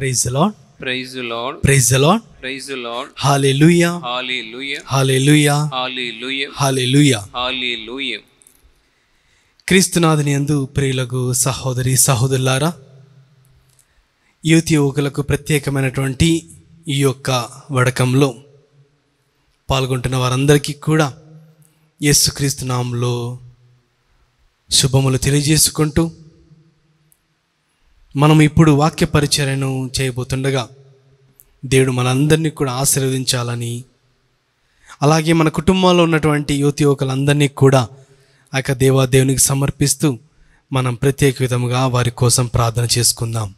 praise lord praise lord praise lord praise lord hallelujah hallelujah hallelujah hallelujah hallelujah hallelujah క్రీస్తునాథుని యందు ప్రియులకు సహోదరి సహోదరులారా యువతి యువకులకు ప్రత్యేకమైనటువంటి ఈ యొక్క వడకంలో పాల్గొంటున్న వారందరికీ కూడా యేసుక్రీస్తు నామంలో శుభములు తెలియజేసుకుంటూ మనం ఇప్పుడు వాక్య పరిచయను చేయబోతుండగా దేవుడు మనందరినీ కూడా ఆశీర్వదించాలని అలాగే మన కుటుంబాల్లో ఉన్నటువంటి యువతి యువకులందరినీ కూడా ఆ యొక్క దేవాదేవునికి సమర్పిస్తూ మనం ప్రత్యేక విధముగా వారి కోసం ప్రార్థన చేసుకుందాం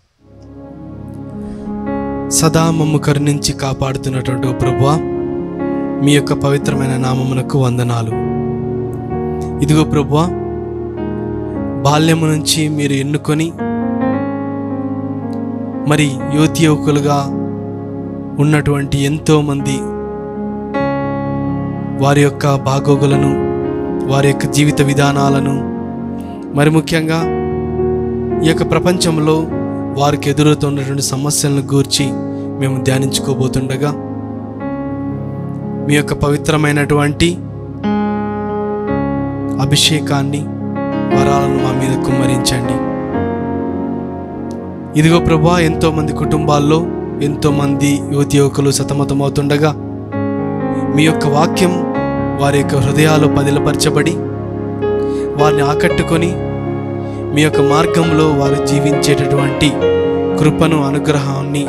సదా మమ్మ కరుణించి కాపాడుతున్నటువంటి ప్రభు మీ యొక్క పవిత్రమైన నామమునకు వందనాలు ఇదిగో ప్రభు బాల్యము నుంచి మీరు ఎన్నుకొని మరి యువతి యువకులుగా ఉన్నటువంటి ఎంతోమంది వారి యొక్క బాగోగులను వారి యొక్క జీవిత విధానాలను మరి ముఖ్యంగా ఈ యొక్క ప్రపంచంలో వారికి ఎదురవుతున్నటువంటి సమస్యలను గూర్చి మేము ధ్యానించుకోబోతుండగా మీ యొక్క పవిత్రమైనటువంటి అభిషేకాన్ని వరాలను మా మీద కుమ్మరించండి ఇదిగో ప్రభా ఎంతోమంది కుటుంబాల్లో ఎంతోమంది యువతి యువకులు సతమతమవుతుండగా మీ యొక్క వాక్యం వారి యొక్క హృదయాలు పదిలపరచబడి వారిని ఆకట్టుకొని మీ యొక్క మార్గంలో వారు జీవించేటటువంటి కృపను అనుగ్రహాన్ని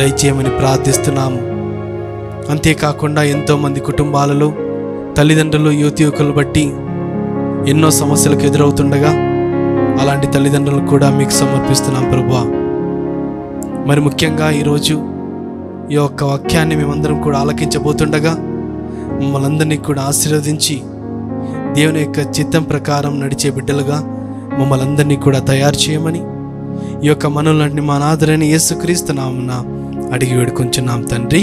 దయచేయమని ప్రార్థిస్తున్నాము అంతేకాకుండా ఎంతోమంది కుటుంబాలలో తల్లిదండ్రులు యువతి యువకులు బట్టి ఎన్నో సమస్యలకు ఎదురవుతుండగా అలాంటి తల్లిదండ్రులను కూడా మీకు సమర్పిస్తున్నాం ప్రభా మరి ముఖ్యంగా ఈరోజు ఈ యొక్క వాక్యాన్ని మేమందరం కూడా ఆలకించబోతుండగా మమ్మల్ని అందరినీ కూడా ఆశీర్వదించి దేవుని యొక్క చిత్తం ప్రకారం నడిచే బిడ్డలుగా మమ్మల్ని అందరినీ కూడా తయారు చేయమని ఈ యొక్క మనలాంటి మా నాదరని యేసుక్రీస్తు నామున అడిగి వేడుకుంటున్నాం తండ్రి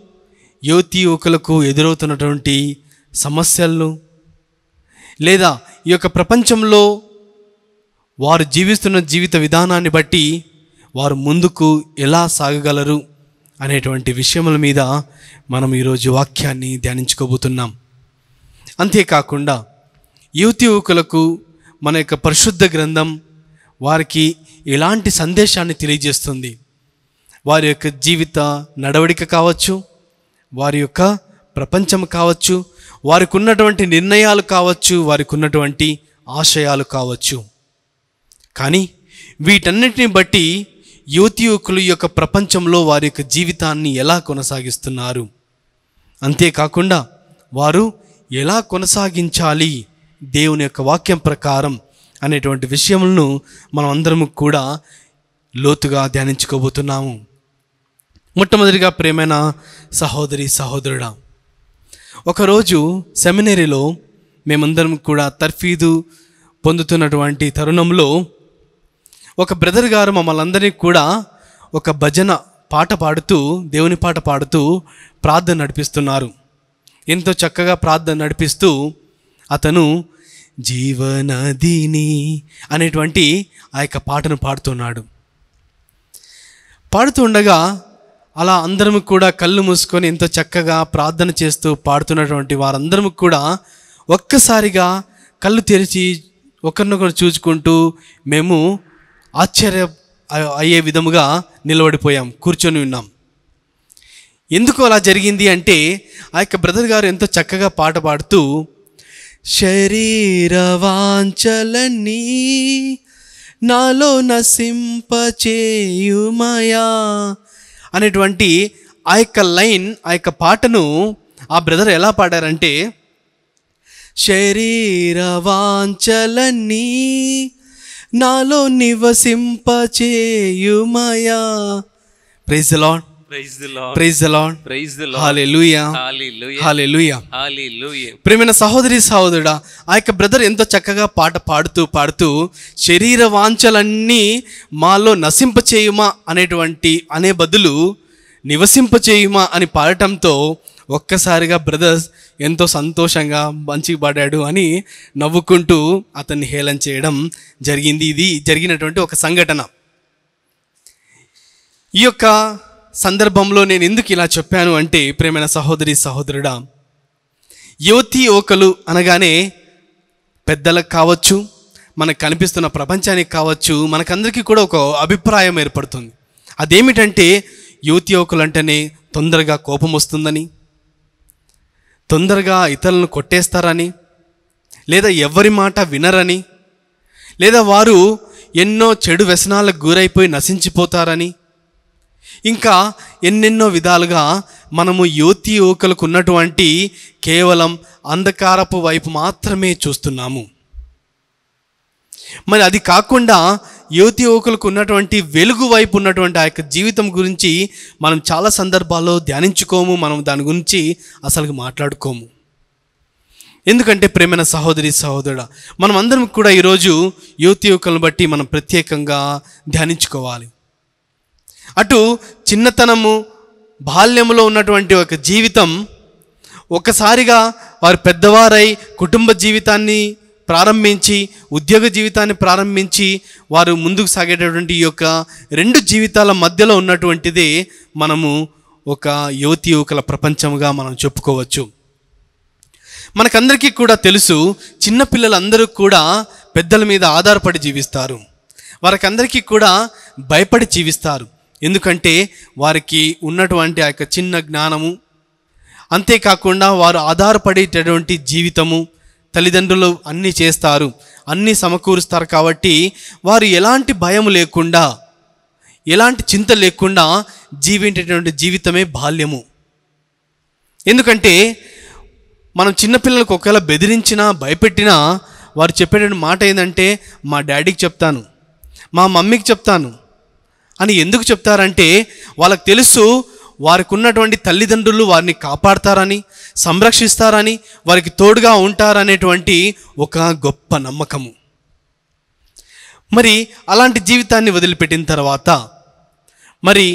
యువతి యువకులకు ఎదురవుతున్నటువంటి సమస్యలను లేదా ఈ యొక్క ప్రపంచంలో వారు జీవిస్తున్న జీవిత విధానాన్ని బట్టి వారు ముందుకు ఎలా సాగగలరు అనేటువంటి విషయముల మీద మనం ఈరోజు వాక్యాన్ని ధ్యానించుకోబోతున్నాం అంతేకాకుండా యువతి యువకులకు మన యొక్క పరిశుద్ధ గ్రంథం వారికి ఎలాంటి సందేశాన్ని తెలియజేస్తుంది వారి యొక్క జీవిత నడవడిక కావచ్చు వారి యొక్క ప్రపంచం కావచ్చు వారికి ఉన్నటువంటి నిర్ణయాలు కావచ్చు వారికి ఉన్నటువంటి ఆశయాలు కావచ్చు కానీ వీటన్నిటిని బట్టి యువతి యువకుల యొక్క ప్రపంచంలో వారి యొక్క జీవితాన్ని ఎలా కొనసాగిస్తున్నారు అంతేకాకుండా వారు ఎలా కొనసాగించాలి దేవుని యొక్క వాక్యం ప్రకారం అనేటువంటి విషయములను మనం అందరము కూడా లోతుగా ధ్యానించుకోబోతున్నాము మొట్టమొదటిగా ప్రేమైన సహోదరి సహోదరుడా ఒకరోజు సెమినరీలో మేమందరం కూడా తర్ఫీదు పొందుతున్నటువంటి తరుణంలో ఒక బ్రదర్ గారు మమ్మల్ని అందరినీ కూడా ఒక భజన పాట పాడుతూ దేవుని పాట పాడుతూ ప్రార్థన నడిపిస్తున్నారు ఎంతో చక్కగా ప్రార్థన నడిపిస్తూ అతను జీవనదిని అనేటువంటి ఆ యొక్క పాటను పాడుతున్నాడు పాడుతుండగా అలా అందరం కూడా కళ్ళు మూసుకొని ఎంతో చక్కగా ప్రార్థన చేస్తూ పాడుతున్నటువంటి వారందరం కూడా ఒక్కసారిగా కళ్ళు తెరిచి ఒకరినొకరు చూసుకుంటూ మేము ఆశ్చర్య అయ్యే విధముగా నిలబడిపోయాం కూర్చొని ఉన్నాం ఎందుకు అలా జరిగింది అంటే ఆ యొక్క బ్రదర్ గారు ఎంతో చక్కగా పాట పాడుతూ శరీరవాంచలన్నీ నాలో నసింపచేయుమయా అనేటువంటి ఆ యొక్క లైన్ ఆ యొక్క పాటను ఆ బ్రదర్ ఎలా పాడారంటే శరీర వాంచలన్నీ నాలో నివసింపచేయుమయా ప్రైజ్ ప్రేమైన సహోదరి సహోదరుడా ఆ యొక్క బ్రదర్ ఎంతో చక్కగా పాట పాడుతూ పాడుతూ శరీర వాంఛలన్నీ మాలో నశింప చేయుమా అనేటువంటి అనే బదులు నివసింపచేయుమా అని పాడటంతో ఒక్కసారిగా బ్రదర్స్ ఎంతో సంతోషంగా మంచి పాడాడు అని నవ్వుకుంటూ అతన్ని హేళన చేయడం జరిగింది ఇది జరిగినటువంటి ఒక సంఘటన ఈ యొక్క సందర్భంలో నేను ఎందుకు ఇలా చెప్పాను అంటే ప్రేమైన సహోదరి సహోదరుడా యువతి యువకులు అనగానే పెద్దలకు కావచ్చు మనకు కనిపిస్తున్న ప్రపంచానికి కావచ్చు మనకందరికీ కూడా ఒక అభిప్రాయం ఏర్పడుతుంది అదేమిటంటే యువతి యువకులు అంటేనే తొందరగా కోపం వస్తుందని తొందరగా ఇతరులను కొట్టేస్తారని లేదా ఎవరి మాట వినరని లేదా వారు ఎన్నో చెడు వ్యసనాలకు గురైపోయి నశించిపోతారని ఇంకా ఎన్నెన్నో విధాలుగా మనము యువతి యువకులకు ఉన్నటువంటి కేవలం అంధకారపు వైపు మాత్రమే చూస్తున్నాము మరి అది కాకుండా యువతి యువకులకు ఉన్నటువంటి వెలుగు వైపు ఉన్నటువంటి ఆ యొక్క జీవితం గురించి మనం చాలా సందర్భాల్లో ధ్యానించుకోము మనం దాని గురించి అసలు మాట్లాడుకోము ఎందుకంటే ప్రేమైన సహోదరి సహోదరుడు మనం అందరం కూడా ఈరోజు యువతి యువకులను బట్టి మనం ప్రత్యేకంగా ధ్యానించుకోవాలి అటు చిన్నతనము బాల్యములో ఉన్నటువంటి ఒక జీవితం ఒక్కసారిగా వారు పెద్దవారై కుటుంబ జీవితాన్ని ప్రారంభించి ఉద్యోగ జీవితాన్ని ప్రారంభించి వారు ముందుకు సాగేటటువంటి ఈ యొక్క రెండు జీవితాల మధ్యలో ఉన్నటువంటిది మనము ఒక యువతి యువకుల ప్రపంచముగా మనం చెప్పుకోవచ్చు మనకందరికీ కూడా తెలుసు చిన్నపిల్లలందరూ కూడా పెద్దల మీద ఆధారపడి జీవిస్తారు వారికందరికీ కూడా భయపడి జీవిస్తారు ఎందుకంటే వారికి ఉన్నటువంటి ఆ యొక్క చిన్న జ్ఞానము అంతేకాకుండా వారు ఆధారపడేటటువంటి జీవితము తల్లిదండ్రులు అన్నీ చేస్తారు అన్నీ సమకూరుస్తారు కాబట్టి వారు ఎలాంటి భయం లేకుండా ఎలాంటి చింత లేకుండా జీవించేటువంటి జీవితమే బాల్యము ఎందుకంటే మనం చిన్నపిల్లలకు ఒకవేళ బెదిరించినా భయపెట్టినా వారు చెప్పేటువంటి మాట ఏంటంటే మా డాడీకి చెప్తాను మా మమ్మీకి చెప్తాను అని ఎందుకు చెప్తారంటే వాళ్ళకు తెలుసు వారికి ఉన్నటువంటి తల్లిదండ్రులు వారిని కాపాడతారని సంరక్షిస్తారని వారికి తోడుగా ఉంటారనేటువంటి ఒక గొప్ప నమ్మకము మరి అలాంటి జీవితాన్ని వదిలిపెట్టిన తర్వాత మరి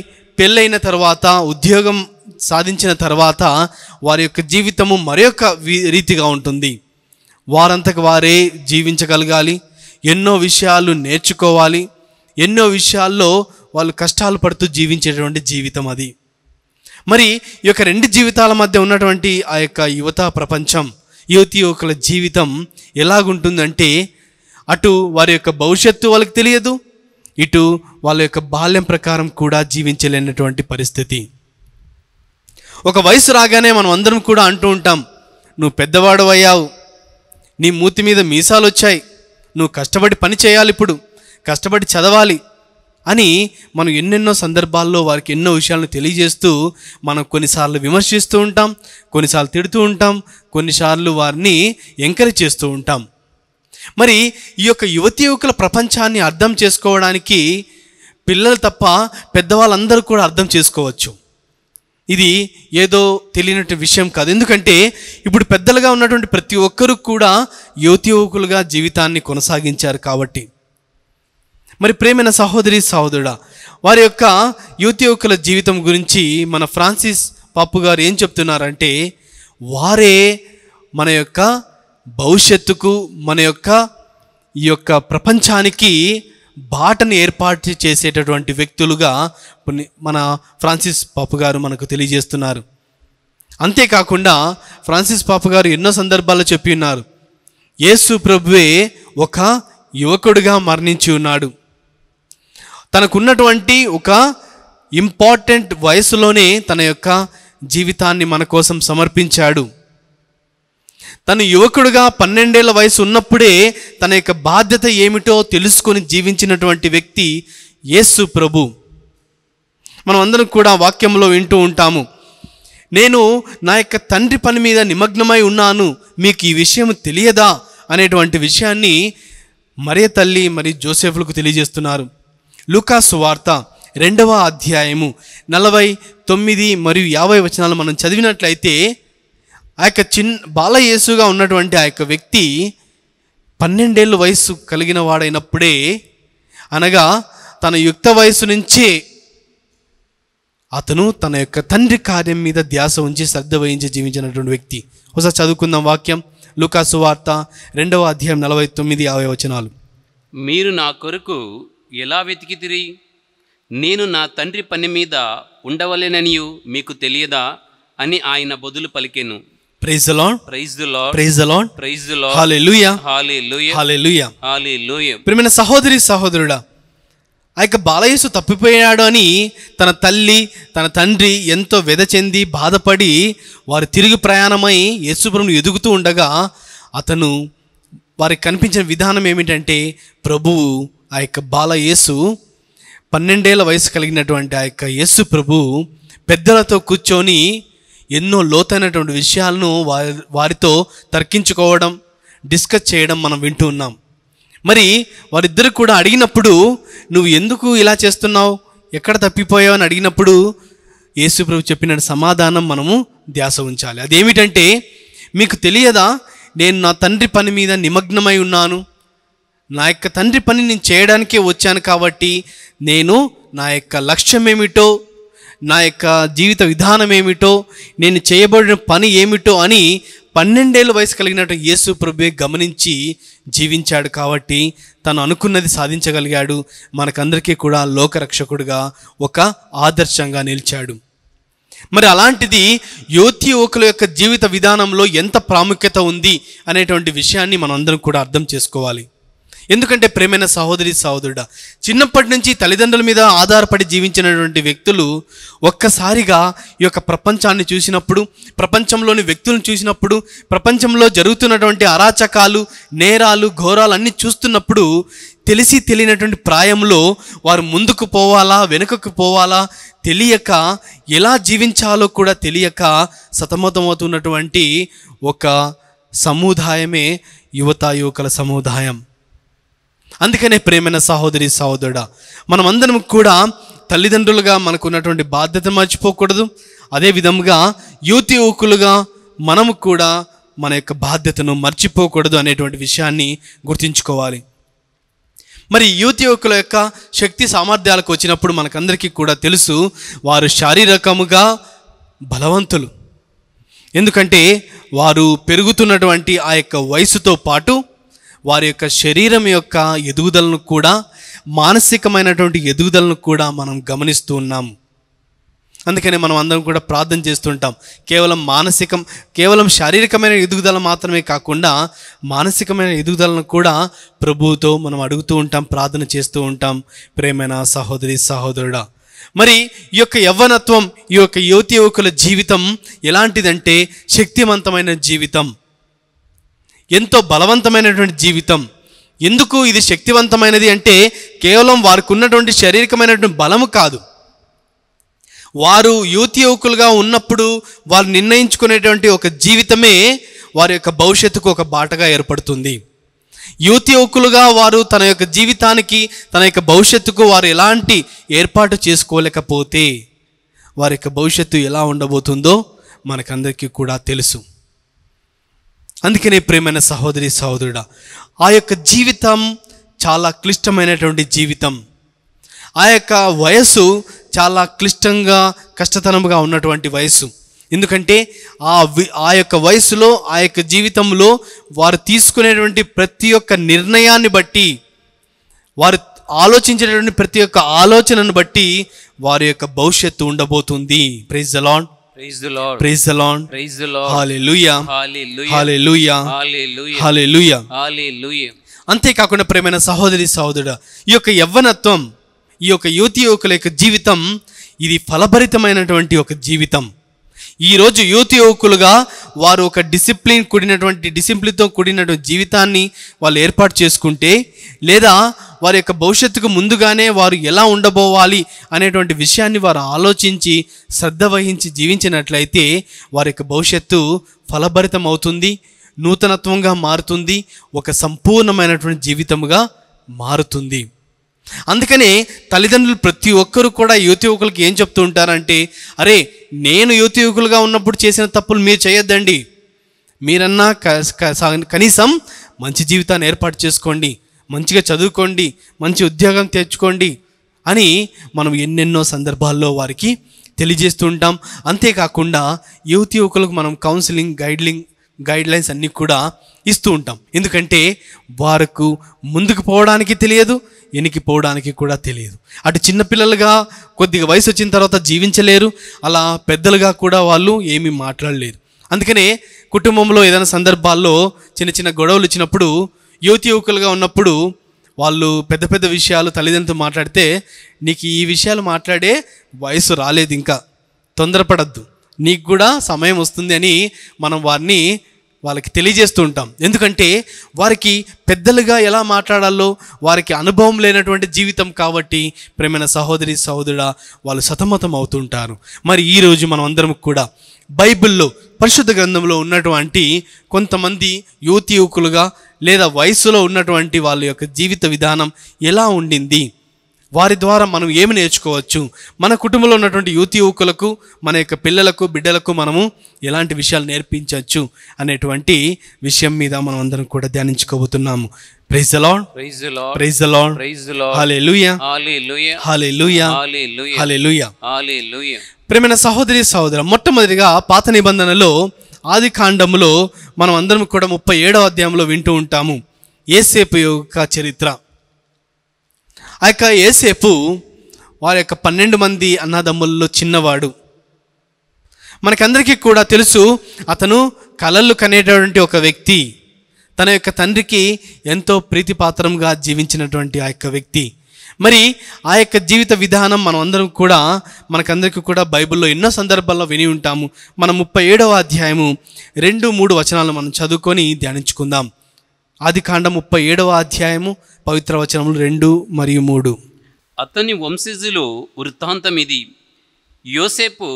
పెళ్ళైన తర్వాత ఉద్యోగం సాధించిన తర్వాత వారి యొక్క జీవితము మరొక రీతిగా ఉంటుంది వారంతకు వారే జీవించగలగాలి ఎన్నో విషయాలు నేర్చుకోవాలి ఎన్నో విషయాల్లో వాళ్ళు కష్టాలు పడుతూ జీవించేటువంటి జీవితం అది మరి ఈ యొక్క రెండు జీవితాల మధ్య ఉన్నటువంటి ఆ యొక్క యువత ప్రపంచం యువతి యువకుల జీవితం ఎలాగుంటుందంటే అటు వారి యొక్క భవిష్యత్తు వాళ్ళకి తెలియదు ఇటు వాళ్ళ యొక్క బాల్యం ప్రకారం కూడా జీవించలేనటువంటి పరిస్థితి ఒక వయసు రాగానే మనం అందరం కూడా అంటూ ఉంటాం నువ్వు పెద్దవాడు అయ్యావు నీ మూతి మీద మీసాలు వచ్చాయి నువ్వు కష్టపడి పని చేయాలి ఇప్పుడు కష్టపడి చదవాలి అని మనం ఎన్నెన్నో సందర్భాల్లో వారికి ఎన్నో విషయాలను తెలియజేస్తూ మనం కొన్నిసార్లు విమర్శిస్తూ ఉంటాం కొన్నిసార్లు తిడుతూ ఉంటాం కొన్నిసార్లు వారిని ఎంకరేజ్ చేస్తూ ఉంటాం మరి ఈ యొక్క యువతి యువకుల ప్రపంచాన్ని అర్థం చేసుకోవడానికి పిల్లలు తప్ప పెద్దవాళ్ళందరూ కూడా అర్థం చేసుకోవచ్చు ఇది ఏదో తెలియనటువంటి విషయం కాదు ఎందుకంటే ఇప్పుడు పెద్దలుగా ఉన్నటువంటి ప్రతి ఒక్కరూ కూడా యువతి యువకులుగా జీవితాన్ని కొనసాగించారు కాబట్టి మరి ప్రేమైన సహోదరి సహోదరుడా వారి యొక్క యువతి యువకుల జీవితం గురించి మన ఫ్రాన్సిస్ పాపు గారు ఏం చెప్తున్నారంటే వారే మన యొక్క భవిష్యత్తుకు మన యొక్క ఈ యొక్క ప్రపంచానికి బాటను ఏర్పాటు చేసేటటువంటి వ్యక్తులుగా మన ఫ్రాన్సిస్ పాపు గారు మనకు తెలియజేస్తున్నారు అంతేకాకుండా ఫ్రాన్సిస్ పాపు గారు ఎన్నో సందర్భాల్లో చెప్పి ఉన్నారు యేసు ప్రభువే ఒక యువకుడుగా మరణించి ఉన్నాడు తనకున్నటువంటి ఒక ఇంపార్టెంట్ వయసులోనే తన యొక్క జీవితాన్ని మన కోసం సమర్పించాడు తను యువకుడుగా పన్నెండేళ్ల వయసు ఉన్నప్పుడే తన యొక్క బాధ్యత ఏమిటో తెలుసుకొని జీవించినటువంటి వ్యక్తి యేసు ప్రభు మనం అందరం కూడా వాక్యంలో వింటూ ఉంటాము నేను నా యొక్క తండ్రి పని మీద నిమగ్నమై ఉన్నాను మీకు ఈ విషయం తెలియదా అనేటువంటి విషయాన్ని మరే తల్లి మరి జోసెఫ్లకు తెలియజేస్తున్నారు లుకాసు వార్త రెండవ అధ్యాయము నలభై తొమ్మిది మరియు యాభై వచనాలు మనం చదివినట్లయితే ఆ యొక్క చిన్న బాలయేసుగా ఉన్నటువంటి ఆ యొక్క వ్యక్తి పన్నెండేళ్ళు వయసు కలిగిన వాడైనప్పుడే అనగా తన యుక్త వయసు నుంచే అతను తన యొక్క తండ్రి కార్యం మీద ధ్యాస ఉంచి శ్రద్ధ వహించి జీవించినటువంటి వ్యక్తి ఒకసారి చదువుకుందాం వాక్యం లుకాసు వార్త రెండవ అధ్యాయం నలభై తొమ్మిది యాభై వచనాలు మీరు నా కొరకు ఎలా వెతికితిరి నేను నా తండ్రి పని మీద ఉండవలేననియు మీకు తెలియదా అని ఆయన బదులు పలికెను ప్రైజ్ ప్రైజ్ ప్రైజ్ సహోదరి సహోదరుడా ఆ యొక్క బాలయసు తప్పిపోయాడు అని తన తల్లి తన తండ్రి ఎంతో వెద చెంది బాధపడి వారు తిరిగి ప్రయాణమై యేసుప్రభును ఎదుగుతూ ఉండగా అతను వారికి కనిపించిన విధానం ఏమిటంటే ప్రభువు ఆ యొక్క బాల యేసు పన్నెండేళ్ల వయసు కలిగినటువంటి ఆ యొక్క యేసు ప్రభు పెద్దలతో కూర్చొని ఎన్నో లోతైనటువంటి విషయాలను వారి వారితో తర్కించుకోవడం డిస్కస్ చేయడం మనం వింటూ ఉన్నాం మరి వారిద్దరు కూడా అడిగినప్పుడు నువ్వు ఎందుకు ఇలా చేస్తున్నావు ఎక్కడ తప్పిపోయావు అని అడిగినప్పుడు ప్రభు చెప్పిన సమాధానం మనము ధ్యాస ఉంచాలి అదేమిటంటే మీకు తెలియదా నేను నా తండ్రి పని మీద నిమగ్నమై ఉన్నాను నా యొక్క తండ్రి పని నేను చేయడానికే వచ్చాను కాబట్టి నేను నా యొక్క లక్ష్యం ఏమిటో నా యొక్క జీవిత విధానం ఏమిటో నేను చేయబడిన పని ఏమిటో అని పన్నెండేళ్ళు వయసు కలిగినట్టు యేసు ప్రభుయే గమనించి జీవించాడు కాబట్టి తను అనుకున్నది సాధించగలిగాడు మనకందరికీ కూడా లోకరక్షకుడుగా ఒక ఆదర్శంగా నిలిచాడు మరి అలాంటిది యువతి యువకుల యొక్క జీవిత విధానంలో ఎంత ప్రాముఖ్యత ఉంది అనేటువంటి విషయాన్ని మనందరం కూడా అర్థం చేసుకోవాలి ఎందుకంటే ప్రేమైన సహోదరి సహోదరుడ చిన్నప్పటి నుంచి తల్లిదండ్రుల మీద ఆధారపడి జీవించినటువంటి వ్యక్తులు ఒక్కసారిగా ఈ యొక్క ప్రపంచాన్ని చూసినప్పుడు ప్రపంచంలోని వ్యక్తులను చూసినప్పుడు ప్రపంచంలో జరుగుతున్నటువంటి అరాచకాలు నేరాలు ఘోరాలు అన్నీ చూస్తున్నప్పుడు తెలిసి తెలియనటువంటి ప్రాయంలో వారు ముందుకు పోవాలా వెనుకకు పోవాలా తెలియక ఎలా జీవించాలో కూడా తెలియక సతమతమవుతున్నటువంటి ఒక సముదాయమే యువత యువకుల సముదాయం అందుకనే ప్రేమైన సహోదరి సహోదరుడ మనం అందరం కూడా తల్లిదండ్రులుగా మనకున్నటువంటి బాధ్యత మర్చిపోకూడదు అదే విధముగా యువతి యువకులుగా మనము కూడా మన యొక్క బాధ్యతను మర్చిపోకూడదు అనేటువంటి విషయాన్ని గుర్తుంచుకోవాలి మరి యువతి యువకుల యొక్క శక్తి సామర్థ్యాలకు వచ్చినప్పుడు మనకందరికీ కూడా తెలుసు వారు శారీరకముగా బలవంతులు ఎందుకంటే వారు పెరుగుతున్నటువంటి ఆ యొక్క వయసుతో పాటు వారి యొక్క శరీరం యొక్క ఎదుగుదలను కూడా మానసికమైనటువంటి ఎదుగుదలను కూడా మనం గమనిస్తూ ఉన్నాం అందుకనే మనం అందరం కూడా ప్రార్థన చేస్తుంటాం కేవలం మానసికం కేవలం శారీరకమైన ఎదుగుదల మాత్రమే కాకుండా మానసికమైన ఎదుగుదలను కూడా ప్రభువుతో మనం అడుగుతూ ఉంటాం ప్రార్థన చేస్తూ ఉంటాం ప్రేమైన సహోదరి సహోదరుడా మరి ఈ యొక్క యవ్వనత్వం ఈ యొక్క యువతి యువకుల జీవితం ఎలాంటిదంటే శక్తివంతమైన జీవితం ఎంతో బలవంతమైనటువంటి జీవితం ఎందుకు ఇది శక్తివంతమైనది అంటే కేవలం వారికి ఉన్నటువంటి శారీరకమైనటువంటి బలము కాదు వారు యువతి యువకులుగా ఉన్నప్పుడు వారు నిర్ణయించుకునేటువంటి ఒక జీవితమే వారి యొక్క భవిష్యత్తుకు ఒక బాటగా ఏర్పడుతుంది యువతి యువకులుగా వారు తన యొక్క జీవితానికి తన యొక్క భవిష్యత్తుకు వారు ఎలాంటి ఏర్పాటు చేసుకోలేకపోతే వారి యొక్క భవిష్యత్తు ఎలా ఉండబోతుందో మనకందరికీ కూడా తెలుసు అందుకనే ప్రేమైన సహోదరి సహోదరుడా ఆ యొక్క జీవితం చాలా క్లిష్టమైనటువంటి జీవితం ఆ యొక్క వయస్సు చాలా క్లిష్టంగా కష్టతరంగా ఉన్నటువంటి వయస్సు ఎందుకంటే ఆ ఆ యొక్క వయసులో ఆ యొక్క జీవితంలో వారు తీసుకునేటువంటి ప్రతి ఒక్క నిర్ణయాన్ని బట్టి వారు ఆలోచించేటువంటి ప్రతి ఒక్క ఆలోచనను బట్టి వారి యొక్క భవిష్యత్తు ఉండబోతుంది ప్రైజ్ అలాంట్ అంతేకాకుండా ప్రేమైన సహోదరి సహోదరుడు ఈ యొక్క యవ్వనత్వం ఈ యొక్క యువతి యువకుల యొక్క జీవితం ఇది ఫలభరితమైనటువంటి ఒక జీవితం ఈరోజు యూత్ యువకులుగా వారు ఒక డిసిప్లిన్ కూడినటువంటి డిసిప్లిన్తో కూడినటువంటి జీవితాన్ని వాళ్ళు ఏర్పాటు చేసుకుంటే లేదా వారి యొక్క భవిష్యత్తుకు ముందుగానే వారు ఎలా ఉండబోవాలి అనేటువంటి విషయాన్ని వారు ఆలోచించి శ్రద్ధ వహించి జీవించినట్లయితే వారి యొక్క భవిష్యత్తు ఫలభరితం అవుతుంది నూతనత్వంగా మారుతుంది ఒక సంపూర్ణమైనటువంటి జీవితముగా మారుతుంది అందుకని తల్లిదండ్రులు ప్రతి ఒక్కరు కూడా యువతి యువకులకి ఏం చెప్తూ ఉంటారంటే అరే నేను యువతి యువకులుగా ఉన్నప్పుడు చేసిన తప్పులు మీరు చేయొద్దండి మీరన్నా కనీసం మంచి జీవితాన్ని ఏర్పాటు చేసుకోండి మంచిగా చదువుకోండి మంచి ఉద్యోగం తెచ్చుకోండి అని మనం ఎన్నెన్నో సందర్భాల్లో వారికి తెలియజేస్తూ ఉంటాం అంతేకాకుండా యువతి యువకులకు మనం కౌన్సిలింగ్ గైడ్లింగ్ గైడ్లైన్స్ అన్నీ కూడా ఇస్తూ ఉంటాం ఎందుకంటే వారికి ముందుకు పోవడానికి తెలియదు ఎనికి పోవడానికి కూడా తెలియదు అటు చిన్నపిల్లలుగా కొద్దిగా వయసు వచ్చిన తర్వాత జీవించలేరు అలా పెద్దలుగా కూడా వాళ్ళు ఏమీ మాట్లాడలేరు అందుకనే కుటుంబంలో ఏదైనా సందర్భాల్లో చిన్న చిన్న గొడవలు వచ్చినప్పుడు యువతి యువకులుగా ఉన్నప్పుడు వాళ్ళు పెద్ద పెద్ద విషయాలు తల్లిదండ్రులతో మాట్లాడితే నీకు ఈ విషయాలు మాట్లాడే వయసు రాలేదు ఇంకా తొందరపడద్దు నీకు కూడా సమయం వస్తుంది అని మనం వారిని వాళ్ళకి తెలియజేస్తూ ఉంటాం ఎందుకంటే వారికి పెద్దలుగా ఎలా మాట్లాడాలో వారికి అనుభవం లేనటువంటి జీవితం కాబట్టి ప్రేమైన సహోదరి సహోదరుడ వాళ్ళు సతమతం అవుతుంటారు మరి ఈరోజు మనం అందరం కూడా బైబిల్లో పరిశుద్ధ గ్రంథంలో ఉన్నటువంటి కొంతమంది యువతి యువకులుగా లేదా వయసులో ఉన్నటువంటి వాళ్ళ యొక్క జీవిత విధానం ఎలా ఉండింది వారి ద్వారా మనం ఏమి నేర్చుకోవచ్చు మన కుటుంబంలో ఉన్నటువంటి యువతి యువకులకు మన యొక్క పిల్లలకు బిడ్డలకు మనము ఎలాంటి విషయాలు నేర్పించవచ్చు అనేటువంటి విషయం మీద మనం అందరం కూడా ధ్యానించుకోబోతున్నాము ప్రైజ్ లార్డ్ ప్రైజ్ లార్డ్ ప్రేమైన సహోదరి సహోదరు మొట్టమొదటిగా పాత నిబంధనలో ఆది కాండములో మనం అందరం కూడా ముప్పై ఏడవ అధ్యాయంలో వింటూ ఉంటాము ఏసేపు యొక్క చరిత్ర ఆ యొక్క ఏసేపు వారి యొక్క పన్నెండు మంది అన్నదమ్ముల్లో చిన్నవాడు మనకందరికీ కూడా తెలుసు అతను కలలు కనేటటువంటి ఒక వ్యక్తి తన యొక్క తండ్రికి ఎంతో ప్రీతిపాత్రంగా జీవించినటువంటి ఆ యొక్క వ్యక్తి మరి ఆ యొక్క జీవిత విధానం మనం అందరం కూడా మనకందరికీ కూడా బైబిల్లో ఎన్నో సందర్భాల్లో విని ఉంటాము మన ముప్పై ఏడవ అధ్యాయము రెండు మూడు వచనాలు మనం చదువుకొని ధ్యానించుకుందాం ఆది కాండ ముప్పై ఏడవ అధ్యాయము పవిత్ర వచనములు రెండు మరియు మూడు అతని వంశజులు వృత్తాంతం ఇది యోసేపు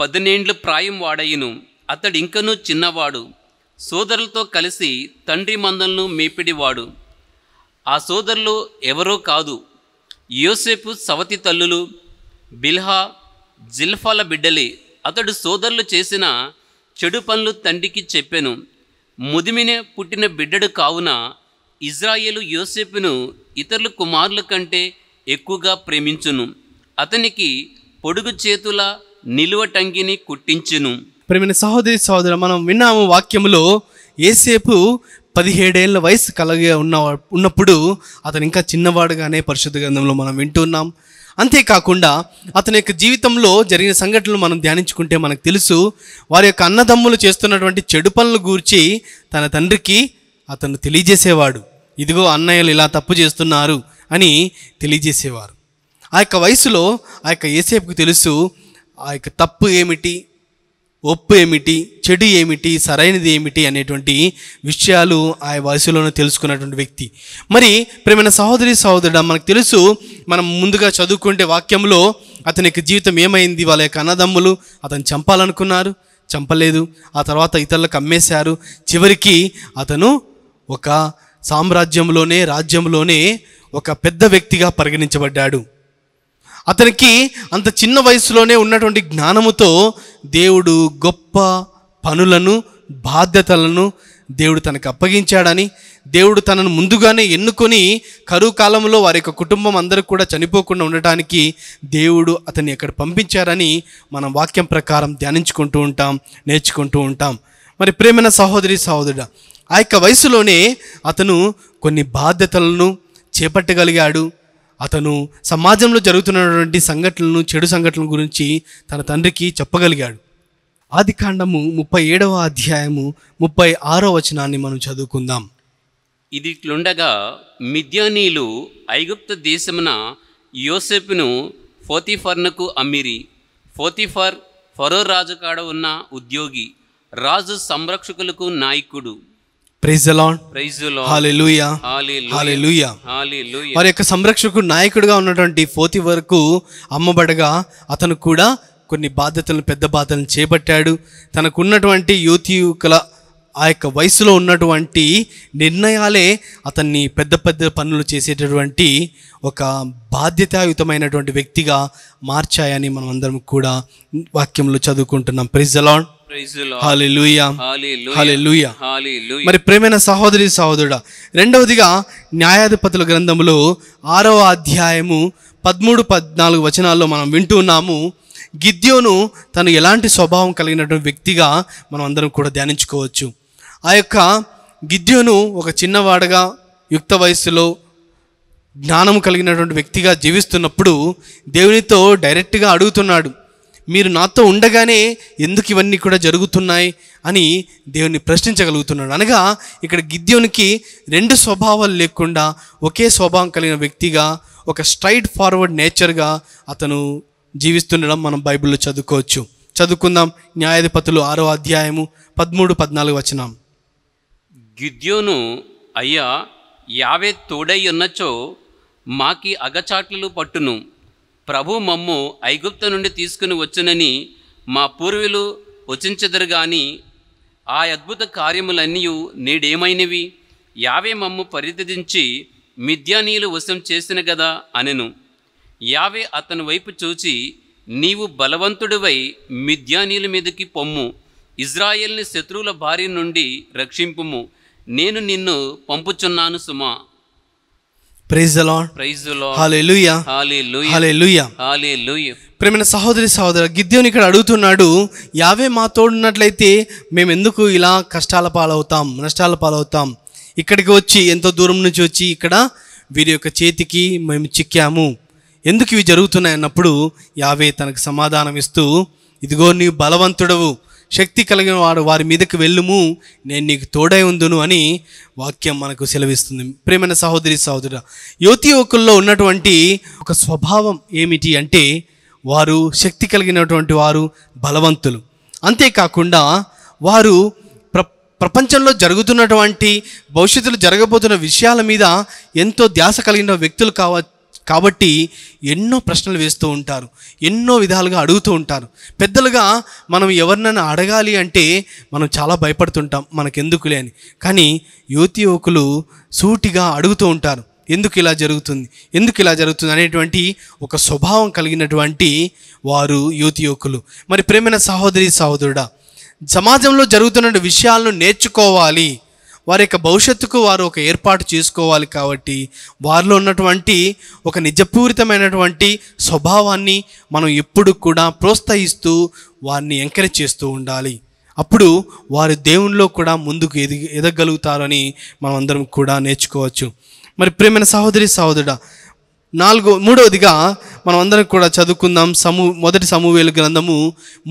పదినేండ్లు ప్రాయం వాడయ్యను అతడు ఇంకనూ చిన్నవాడు సోదరులతో కలిసి తండ్రి మందలను మేపిడివాడు ఆ సోదరులు ఎవరో కాదు యోసేపు సవతి తల్లులు బిల్హా జిల్ఫాల బిడ్డలే అతడు సోదరులు చేసిన చెడు పనులు తండ్రికి చెప్పాను ముదిమినే పుట్టిన బిడ్డడు కావున ఇజ్రాయేలు యోసేపును ఇతరుల కుమారుల కంటే ఎక్కువగా ప్రేమించును అతనికి పొడుగు చేతుల నిలువ టంగిని కుట్టించును ప్రేమిన సహోదరి సహోదరు మనం విన్నాము వాక్యములో ఏసేపు పదిహేడేళ్ల వయసు కలగ ఉన్న ఉన్నప్పుడు అతను ఇంకా చిన్నవాడుగానే పరిశుద్ధ గ్రంథంలో మనం వింటున్నాం అంతేకాకుండా అతని యొక్క జీవితంలో జరిగిన సంఘటనలు మనం ధ్యానించుకుంటే మనకు తెలుసు వారి యొక్క అన్నదమ్ములు చేస్తున్నటువంటి చెడు పనులు గూర్చి తన తండ్రికి అతను తెలియజేసేవాడు ఇదిగో అన్నయ్యలు ఇలా తప్పు చేస్తున్నారు అని తెలియజేసేవారు ఆ యొక్క వయసులో ఆ యొక్క ఏసేపుకు తెలుసు ఆ యొక్క తప్పు ఏమిటి ఒప్పు ఏమిటి చెడు ఏమిటి సరైనది ఏమిటి అనేటువంటి విషయాలు ఆ వయసులోనే తెలుసుకున్నటువంటి వ్యక్తి మరి ప్రేమైన సహోదరి సహోదరుడు మనకు తెలుసు మనం ముందుగా చదువుకుంటే వాక్యంలో అతనికి జీవితం ఏమైంది వాళ్ళ యొక్క అన్నదమ్ములు అతను చంపాలనుకున్నారు చంపలేదు ఆ తర్వాత ఇతరులకు అమ్మేశారు చివరికి అతను ఒక సామ్రాజ్యంలోనే రాజ్యంలోనే ఒక పెద్ద వ్యక్తిగా పరిగణించబడ్డాడు అతనికి అంత చిన్న వయసులోనే ఉన్నటువంటి జ్ఞానముతో దేవుడు గొప్ప పనులను బాధ్యతలను దేవుడు తనకు అప్పగించాడని దేవుడు తనను ముందుగానే ఎన్నుకొని కరువు కాలంలో వారి యొక్క కుటుంబం అందరూ కూడా చనిపోకుండా ఉండటానికి దేవుడు అతన్ని ఎక్కడ పంపించారని మనం వాక్యం ప్రకారం ధ్యానించుకుంటూ ఉంటాం నేర్చుకుంటూ ఉంటాం మరి ప్రేమైన సహోదరి సహోదరుడు ఆ యొక్క వయసులోనే అతను కొన్ని బాధ్యతలను చేపట్టగలిగాడు అతను సమాజంలో జరుగుతున్నటువంటి సంఘటనలను చెడు సంఘటనల గురించి తన తండ్రికి చెప్పగలిగాడు ఆది కాండము ముప్పై ఏడవ అధ్యాయము ముప్పై ఆరో వచనాన్ని మనం చదువుకుందాం ఇదిట్లుండగా మిద్యానీలు ఐగుప్త దేశమున యోసెఫ్ను ఫోతిఫర్నకు అమ్మిరి ఫోతిఫర్ ఫరో రాజు కాడ ఉన్న ఉద్యోగి రాజు సంరక్షకులకు నాయకుడు praise lord praise hallelujah hallelujah వారి యొక్క సంరక్షకు నాయకుడిగా ఉన్నటువంటి ఫోతి వరకు అమ్మబడగా అతను కూడా కొన్ని బాధ్యతలను పెద్ద బాధ్యతలను చేపట్టాడు తనకున్నటువంటి యూత్ యువకుల ఆ యొక్క వయసులో ఉన్నటువంటి నిర్ణయాలే అతన్ని పెద్ద పెద్ద పనులు చేసేటటువంటి ఒక బాధ్యతాయుతమైనటువంటి వ్యక్తిగా మార్చాయని మనం అందరం కూడా వాక్యంలో చదువుకుంటున్నాం ప్రిజలాండ్ మరి ప్రేమైన సహోదరి సహోదరుడా రెండవదిగా న్యాయాధిపతుల గ్రంథంలో ఆరవ అధ్యాయము పదమూడు పద్నాలుగు వచనాల్లో మనం వింటూ ఉన్నాము గిద్యోను తను ఎలాంటి స్వభావం కలిగినటువంటి వ్యక్తిగా మనం అందరం కూడా ధ్యానించుకోవచ్చు ఆ యొక్క గిద్యోను ఒక చిన్నవాడగా యుక్త వయస్సులో జ్ఞానం కలిగినటువంటి వ్యక్తిగా జీవిస్తున్నప్పుడు దేవునితో డైరెక్ట్గా అడుగుతున్నాడు మీరు నాతో ఉండగానే ఎందుకు ఇవన్నీ కూడా జరుగుతున్నాయి అని దేవుని ప్రశ్నించగలుగుతున్నాడు అనగా ఇక్కడ గిద్యోనికి రెండు స్వభావాలు లేకుండా ఒకే స్వభావం కలిగిన వ్యక్తిగా ఒక స్ట్రైట్ ఫార్వర్డ్ నేచర్గా అతను జీవిస్తుండడం మనం బైబిల్లో చదువుకోవచ్చు చదువుకుందాం న్యాయాధిపతులు ఆరో అధ్యాయము పదమూడు పద్నాలుగు వచనం గిద్యోను అయ్యా యావే తోడై ఉన్నచో మాకి అగచాట్లు పట్టును ప్రభు మమ్ము ఐగుప్తు నుండి తీసుకుని వచ్చునని మా పూర్వీలు వచించదరు గాని ఆ అద్భుత కార్యములన్నీ నీడేమైనవి యావే మమ్ము పరిధించి మిథ్యానీయులు వశం చేసిన కదా అనెను యావే అతని వైపు చూచి నీవు బలవంతుడివై మిథ్యానీయుల మీదకి పొమ్ము ఇజ్రాయెల్ని శత్రువుల భార్య నుండి రక్షింపుము నేను నిన్ను పంపుచున్నాను సుమా ప్రైజ్ ప్రైజ్ ప్రేమైన సహోదరి సహోదర గిద్యోని ఇక్కడ అడుగుతున్నాడు యావే మా తోడున్నట్లయితే మేము ఎందుకు ఇలా కష్టాల పాలవుతాం నష్టాల పాలవుతాం ఇక్కడికి వచ్చి ఎంతో దూరం నుంచి వచ్చి ఇక్కడ వీరి యొక్క చేతికి మేము చిక్కాము ఎందుకు ఇవి జరుగుతున్నాయి అన్నప్పుడు యావే తనకు సమాధానం ఇస్తూ ఇదిగో నీవు బలవంతుడవు శక్తి కలిగిన వాడు వారి మీదకి వెళ్ళుము నేను నీకు తోడై ఉందును అని వాక్యం మనకు సెలవిస్తుంది ప్రేమైన సహోదరి సహోదర యువతి యువకుల్లో ఉన్నటువంటి ఒక స్వభావం ఏమిటి అంటే వారు శక్తి కలిగినటువంటి వారు బలవంతులు అంతేకాకుండా వారు ప్ర ప్రపంచంలో జరుగుతున్నటువంటి భవిష్యత్తులో జరగబోతున్న విషయాల మీద ఎంతో ధ్యాస కలిగిన వ్యక్తులు కావచ్చు కాబట్టి ఎన్నో ప్రశ్నలు వేస్తూ ఉంటారు ఎన్నో విధాలుగా అడుగుతూ ఉంటారు పెద్దలుగా మనం ఎవరినైనా అడగాలి అంటే మనం చాలా భయపడుతుంటాం ఎందుకులే అని కానీ యువతి యువకులు సూటిగా అడుగుతూ ఉంటారు ఎందుకు ఇలా జరుగుతుంది ఎందుకు ఇలా జరుగుతుంది అనేటువంటి ఒక స్వభావం కలిగినటువంటి వారు యువతి యువకులు మరి ప్రేమైన సహోదరి సహోదరుడా సమాజంలో జరుగుతున్న విషయాలను నేర్చుకోవాలి వారి యొక్క భవిష్యత్తుకు వారు ఒక ఏర్పాటు చేసుకోవాలి కాబట్టి వారిలో ఉన్నటువంటి ఒక నిజపూరితమైనటువంటి స్వభావాన్ని మనం ఎప్పుడు కూడా ప్రోత్సహిస్తూ వారిని ఎంకరేజ్ చేస్తూ ఉండాలి అప్పుడు వారు దేవునిలో కూడా ముందుకు ఎదిగి ఎదగలుగుతారని మనం అందరం కూడా నేర్చుకోవచ్చు మరి ప్రేమైన సహోదరి సహోదరుడా నాలుగో మూడవదిగా మనం అందరం కూడా చదువుకుందాం సము మొదటి సమూహేలు గ్రంథము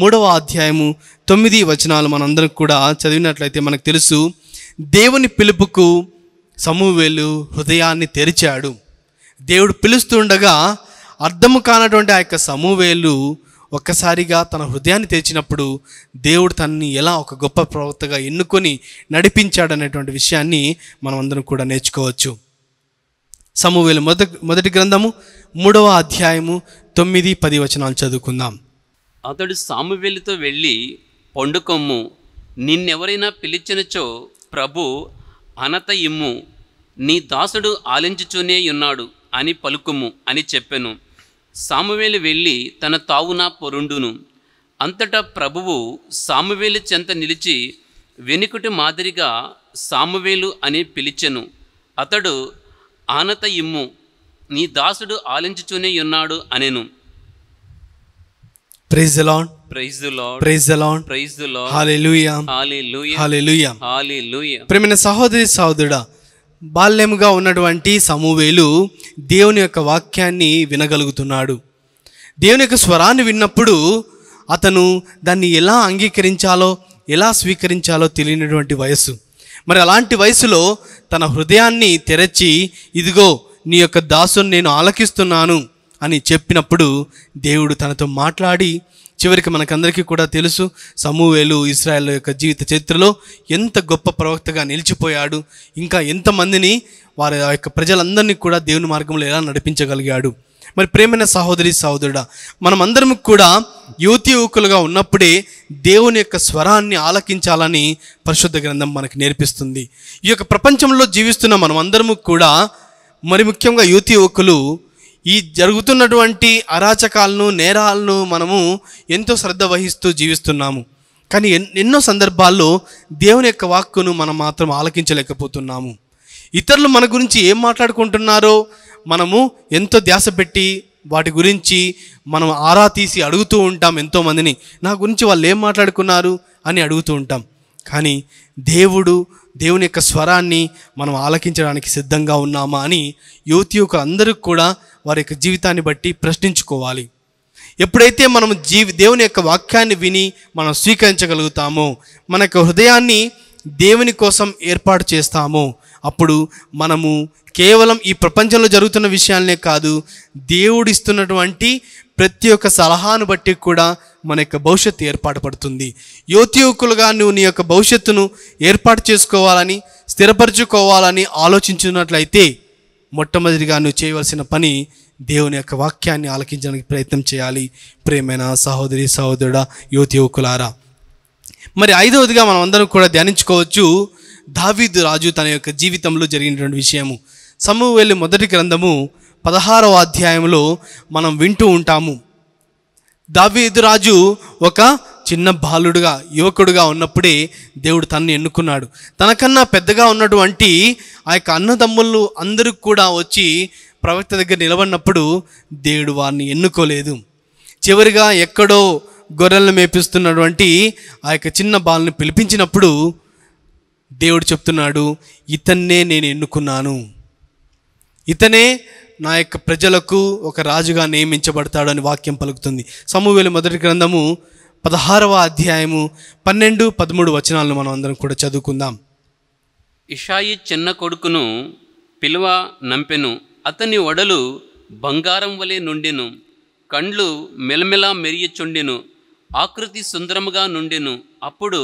మూడవ అధ్యాయము తొమ్మిది వచనాలు మనందరం కూడా చదివినట్లయితే మనకు తెలుసు దేవుని పిలుపుకు సమూవేలు హృదయాన్ని తెరిచాడు దేవుడు పిలుస్తుండగా అర్థము కానటువంటి ఆ యొక్క సమూవేలు ఒక్కసారిగా తన హృదయాన్ని తెరిచినప్పుడు దేవుడు తనని ఎలా ఒక గొప్ప ప్రవక్తగా ఎన్నుకొని నడిపించాడు అనేటువంటి విషయాన్ని మనం అందరం కూడా నేర్చుకోవచ్చు సమూవేలు మొదటి మొదటి గ్రంథము మూడవ అధ్యాయము తొమ్మిది పది వచనాలు చదువుకుందాం అతడు సామువేలుతో వెళ్ళి పండుకొమ్ము నిన్నెవరైనా పిలిచినచో ప్రభు అనత ఇమ్ము నీ దాసుడు ఆలించుచూనే ఉన్నాడు అని పలుకుము అని చెప్పెను సామువేలు వెళ్ళి తన తావున పొరుండును అంతటా ప్రభువు సామువేలు చెంత నిలిచి వెనుకటి మాదిరిగా సామువేలు అని పిలిచెను అతడు ఆనత ఇమ్ము నీ దాసుడు ఆలించుచూనే ఉన్నాడు అనెను praise the lord praise the lord praise the lord praise lord hallelujah hallelujah hallelujah hallelujah సహోదరి సహోదరుడా బాల్యముగా ఉన్నటువంటి సమూవేలు దేవుని యొక్క వాక్యాన్ని వినగలుగుతున్నాడు దేవుని యొక్క స్వరాన్ని విన్నప్పుడు అతను దాన్ని ఎలా అంగీకరించాలో ఎలా స్వీకరించాలో తెలియనటువంటి వయస్సు మరి అలాంటి వయసులో తన హృదయాన్ని తెరచి ఇదిగో నీ యొక్క దాసుని నేను ఆలకిస్తున్నాను అని చెప్పినప్పుడు దేవుడు తనతో మాట్లాడి చివరికి మనకందరికీ కూడా తెలుసు సమూవేలు ఇస్రాయల్ యొక్క జీవిత చరిత్రలో ఎంత గొప్ప ప్రవక్తగా నిలిచిపోయాడు ఇంకా ఎంతమందిని వారి యొక్క ప్రజలందరినీ కూడా దేవుని మార్గంలో ఎలా నడిపించగలిగాడు మరి ప్రేమైన సహోదరి సహోదరుడా మనమందరం కూడా యువతి యువకులుగా ఉన్నప్పుడే దేవుని యొక్క స్వరాన్ని ఆలకించాలని పరిశుద్ధ గ్రంథం మనకు నేర్పిస్తుంది ఈ యొక్క ప్రపంచంలో జీవిస్తున్న మనమందరము కూడా మరి ముఖ్యంగా యువతి యువకులు ఈ జరుగుతున్నటువంటి అరాచకాలను నేరాలను మనము ఎంతో శ్రద్ధ వహిస్తూ జీవిస్తున్నాము కానీ ఎన్నో సందర్భాల్లో దేవుని యొక్క వాక్కును మనం మాత్రం ఆలకించలేకపోతున్నాము ఇతరులు మన గురించి ఏం మాట్లాడుకుంటున్నారో మనము ఎంతో ధ్యాస పెట్టి వాటి గురించి మనం ఆరా తీసి అడుగుతూ ఉంటాం ఎంతోమందిని నా గురించి వాళ్ళు ఏం మాట్లాడుకున్నారు అని అడుగుతూ ఉంటాం కానీ దేవుడు దేవుని యొక్క స్వరాన్ని మనం ఆలకించడానికి సిద్ధంగా ఉన్నామా అని యువతి యొక్క కూడా వారి యొక్క జీవితాన్ని బట్టి ప్రశ్నించుకోవాలి ఎప్పుడైతే మనం జీవి దేవుని యొక్క వాక్యాన్ని విని మనం స్వీకరించగలుగుతామో మన యొక్క హృదయాన్ని దేవుని కోసం ఏర్పాటు చేస్తామో అప్పుడు మనము కేవలం ఈ ప్రపంచంలో జరుగుతున్న విషయాలనే కాదు దేవుడిస్తున్నటువంటి ప్రతి ఒక్క సలహాను బట్టి కూడా మన యొక్క భవిష్యత్తు ఏర్పాటు పడుతుంది యువకులుగా నువ్వు నీ యొక్క భవిష్యత్తును ఏర్పాటు చేసుకోవాలని స్థిరపరచుకోవాలని ఆలోచించినట్లయితే మొట్టమొదటిగా నువ్వు చేయవలసిన పని దేవుని యొక్క వాక్యాన్ని ఆలకించడానికి ప్రయత్నం చేయాలి ప్రేమైన సహోదరి సహోదరుడ యువతి యువకులారా మరి ఐదవదిగా మనం అందరం కూడా ధ్యానించుకోవచ్చు దావీద్ రాజు తన యొక్క జీవితంలో జరిగినటువంటి విషయము సమూహలు మొదటి గ్రంథము పదహారవ అధ్యాయంలో మనం వింటూ ఉంటాము దావీదు రాజు ఒక చిన్న బాలుడుగా యువకుడుగా ఉన్నప్పుడే దేవుడు తనని ఎన్నుకున్నాడు తనకన్నా పెద్దగా ఉన్నటువంటి ఆ యొక్క అన్నదమ్ములు అందరూ కూడా వచ్చి ప్రవక్త దగ్గర నిలబడినప్పుడు దేవుడు వారిని ఎన్నుకోలేదు చివరిగా ఎక్కడో గొర్రెలను మేపిస్తున్నటువంటి ఆ యొక్క చిన్న బాలుని పిలిపించినప్పుడు దేవుడు చెప్తున్నాడు ఇతన్నే నేను ఎన్నుకున్నాను ఇతనే నా యొక్క ప్రజలకు ఒక రాజుగా నియమించబడతాడని వాక్యం పలుకుతుంది సమూహల మొదటి గ్రంథము పదహారవ అధ్యాయము పన్నెండు పదమూడు వచనాలను మనం అందరం కూడా చదువుకుందాం ఇషాయి చిన్న కొడుకును పిలువ నంపెను అతని ఒడలు బంగారం వలె నుండెను కండ్లు మెలమెలా మెరియుచుండెను ఆకృతి సుందరముగా నుండెను అప్పుడు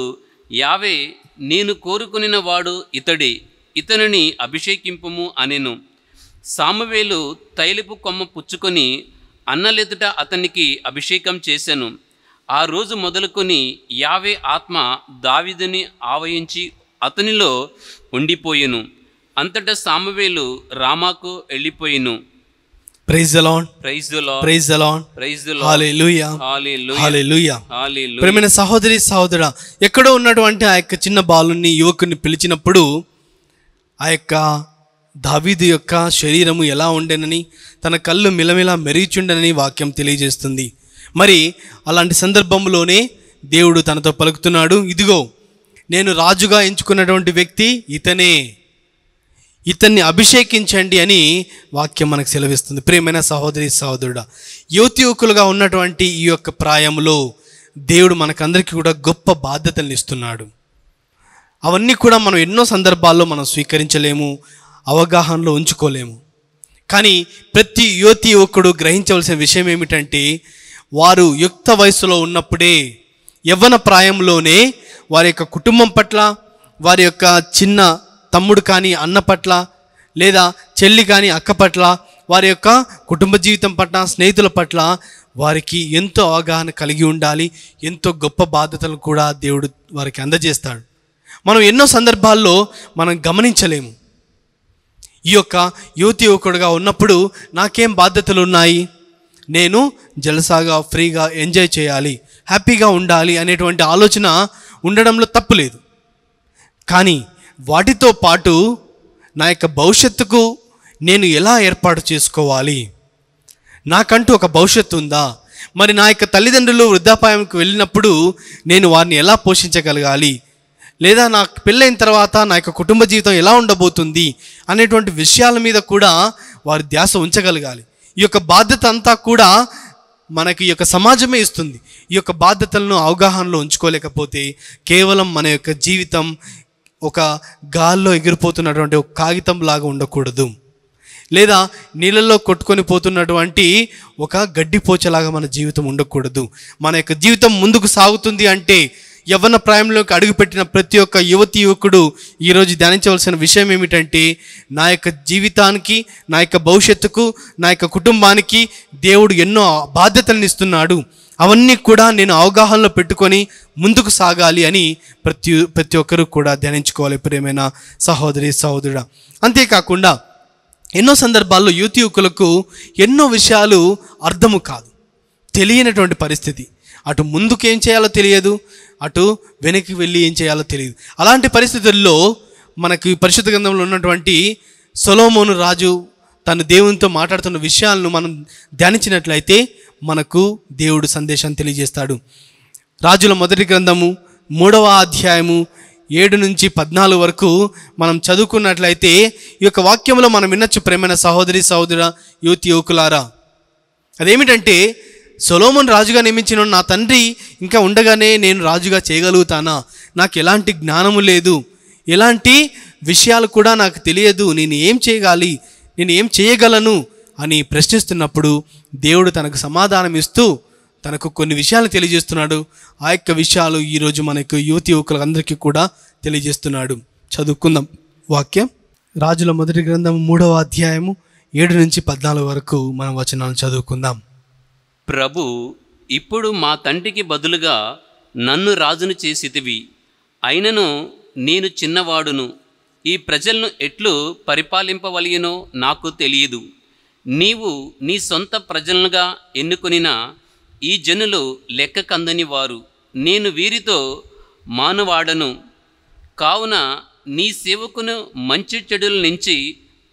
యావే నేను కోరుకునిన వాడు ఇతడే ఇతనిని అభిషేకింపము అనెను సామవేలు తైలిపు కొమ్మ పుచ్చుకొని అన్నలెదుట అతనికి అభిషేకం చేశాను ఆ రోజు మొదలుకొని యావే ఆత్మ దావిదని ఆవయించి అతనిలో ఉండిపోయెను అంతటా సామవేలు రామాకు వెళ్ళిపోయిను ప్రేమైన సహోదరి సహోదరు ఎక్కడో ఉన్నటువంటి ఆ యొక్క చిన్న బాలుని యువకుని పిలిచినప్పుడు ఆ యొక్క దావీదు యొక్క శరీరము ఎలా ఉండేనని తన కళ్ళు మిలమిలా మెరుగుచుండనని వాక్యం తెలియజేస్తుంది మరి అలాంటి సందర్భంలోనే దేవుడు తనతో పలుకుతున్నాడు ఇదిగో నేను రాజుగా ఎంచుకున్నటువంటి వ్యక్తి ఇతనే ఇతన్ని అభిషేకించండి అని వాక్యం మనకు సెలవిస్తుంది ప్రేమైన సహోదరి సహోదరుడా యువతి యువకులుగా ఉన్నటువంటి ఈ యొక్క ప్రాయంలో దేవుడు మనకందరికీ కూడా గొప్ప బాధ్యతలను ఇస్తున్నాడు అవన్నీ కూడా మనం ఎన్నో సందర్భాల్లో మనం స్వీకరించలేము అవగాహనలో ఉంచుకోలేము కానీ ప్రతి యువతి యువకుడు గ్రహించవలసిన విషయం ఏమిటంటే వారు యుక్త వయసులో ఉన్నప్పుడే యవ్వన ప్రాయంలోనే వారి యొక్క కుటుంబం పట్ల వారి యొక్క చిన్న తమ్ముడు కానీ అన్న పట్ల లేదా చెల్లి కానీ అక్క పట్ల వారి యొక్క కుటుంబ జీవితం పట్ల స్నేహితుల పట్ల వారికి ఎంతో అవగాహన కలిగి ఉండాలి ఎంతో గొప్ప బాధ్యతలు కూడా దేవుడు వారికి అందజేస్తాడు మనం ఎన్నో సందర్భాల్లో మనం గమనించలేము ఈ యొక్క యువతి యువకుడుగా ఉన్నప్పుడు నాకేం బాధ్యతలు ఉన్నాయి నేను జలసాగా ఫ్రీగా ఎంజాయ్ చేయాలి హ్యాపీగా ఉండాలి అనేటువంటి ఆలోచన ఉండడంలో తప్పు లేదు కానీ వాటితో పాటు నా యొక్క భవిష్యత్తుకు నేను ఎలా ఏర్పాటు చేసుకోవాలి నాకంటూ ఒక భవిష్యత్తు ఉందా మరి నా యొక్క తల్లిదండ్రులు వృద్ధాపాయంకి వెళ్ళినప్పుడు నేను వారిని ఎలా పోషించగలగాలి లేదా నా పెళ్ళైన తర్వాత నా యొక్క కుటుంబ జీవితం ఎలా ఉండబోతుంది అనేటువంటి విషయాల మీద కూడా వారి ధ్యాస ఉంచగలగాలి ఈ యొక్క బాధ్యత అంతా కూడా మనకి ఈ యొక్క సమాజమే ఇస్తుంది ఈ యొక్క బాధ్యతలను అవగాహనలో ఉంచుకోలేకపోతే కేవలం మన యొక్క జీవితం ఒక గాల్లో ఎగిరిపోతున్నటువంటి ఒక కాగితం లాగా ఉండకూడదు లేదా నీళ్ళల్లో కొట్టుకొని పోతున్నటువంటి ఒక గడ్డిపోచలాగా మన జీవితం ఉండకూడదు మన యొక్క జీవితం ముందుకు సాగుతుంది అంటే యవ్వన ప్రాయంలోకి అడుగుపెట్టిన ప్రతి ఒక్క యువతి యువకుడు ఈరోజు ధ్యానించవలసిన విషయం ఏమిటంటే నా యొక్క జీవితానికి నా యొక్క భవిష్యత్తుకు నా యొక్క కుటుంబానికి దేవుడు ఎన్నో బాధ్యతలను ఇస్తున్నాడు అవన్నీ కూడా నేను అవగాహనలో పెట్టుకొని ముందుకు సాగాలి అని ప్రతి ప్రతి ఒక్కరూ కూడా ధ్యానించుకోవాలి ప్రేమైన సహోదరి సహోదరుడు అంతేకాకుండా ఎన్నో సందర్భాల్లో యువతి యువకులకు ఎన్నో విషయాలు అర్థము కాదు తెలియనటువంటి పరిస్థితి అటు ముందుకేం చేయాలో తెలియదు అటు వెనక్కి వెళ్ళి ఏం చేయాలో తెలియదు అలాంటి పరిస్థితుల్లో మనకి పరిశుద్ధ గ్రంథంలో ఉన్నటువంటి సొలోమోను రాజు తను దేవునితో మాట్లాడుతున్న విషయాలను మనం ధ్యానించినట్లయితే మనకు దేవుడు సందేశాన్ని తెలియజేస్తాడు రాజుల మొదటి గ్రంథము మూడవ అధ్యాయము ఏడు నుంచి పద్నాలుగు వరకు మనం చదువుకున్నట్లయితే ఈ యొక్క వాక్యంలో మనం వినొచ్చు ప్రేమైన సహోదరి సహోదర యువతి యువకులారా అదేమిటంటే సొలోమన్ రాజుగా నియమించిన నా తండ్రి ఇంకా ఉండగానే నేను రాజుగా చేయగలుగుతానా నాకు ఎలాంటి జ్ఞానము లేదు ఎలాంటి విషయాలు కూడా నాకు తెలియదు నేను ఏం చేయగాలి నేను ఏం చేయగలను అని ప్రశ్నిస్తున్నప్పుడు దేవుడు తనకు సమాధానం ఇస్తూ తనకు కొన్ని విషయాలు తెలియజేస్తున్నాడు ఆ యొక్క విషయాలు ఈరోజు మనకు యువతి యువకులందరికీ కూడా తెలియజేస్తున్నాడు చదువుకుందాం వాక్యం రాజుల మొదటి గ్రంథం మూడవ అధ్యాయము ఏడు నుంచి పద్నాలుగు వరకు మనం వచనాలను చదువుకుందాం ప్రభు ఇప్పుడు మా తండ్రికి బదులుగా నన్ను రాజును చేసితివి అయినను నేను చిన్నవాడును ఈ ప్రజలను ఎట్లు పరిపాలింపవలయనో నాకు తెలియదు నీవు నీ సొంత ప్రజలనుగా ఎన్నుకొనిన ఈ జనులు లెక్కకందని వారు నేను వీరితో మానవాడను కావున నీ సేవకును మంచి చెడుల నుంచి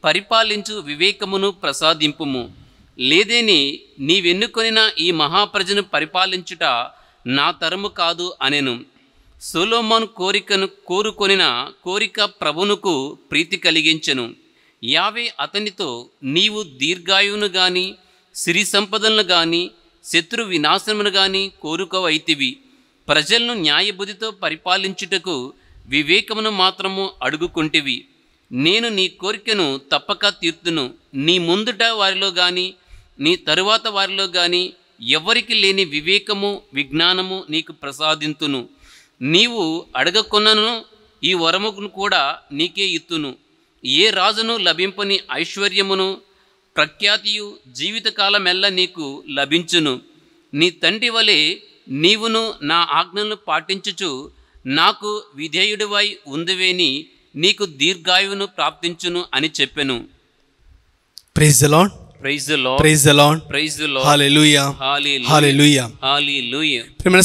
పరిపాలించు వివేకమును ప్రసాదింపుము లేదేని నీవెన్నుకొనిన ఈ మహాప్రజను పరిపాలించుట నా తరము కాదు అనేను సొలోమోన్ కోరికను కోరుకొనిన కోరిక ప్రభునుకు ప్రీతి కలిగించెను యావే అతనితో నీవు దీర్ఘాయువును గాని సిరి సంపదలను గాని శత్రు వినాశమును గాని కోరుకోవైతివి ప్రజలను న్యాయబుద్ధితో పరిపాలించుటకు వివేకమును మాత్రము అడుగుకుంటేవి నేను నీ కోరికను తప్పక తీర్తును నీ ముందుట వారిలో కానీ నీ తరువాత వారిలో కానీ ఎవరికి లేని వివేకము విజ్ఞానము నీకు ప్రసాదింతును నీవు అడగకున్నను ఈ వరమును కూడా నీకే ఇత్తును ఏ రాజును లభింపని ఐశ్వర్యమును ప్రఖ్యాతియు జీవితకాలమెల్ల నీకు లభించును నీ తండ్రి వలె నీవును నా ఆజ్ఞలను పాటించుచు నాకు విధేయుడివై ఉందివేని నీకు దీర్ఘాయువును ప్రాప్తించును అని చెప్పెను ప్రైజ్ ప్రైజ్ ప్రైజ్ ప్రైజ్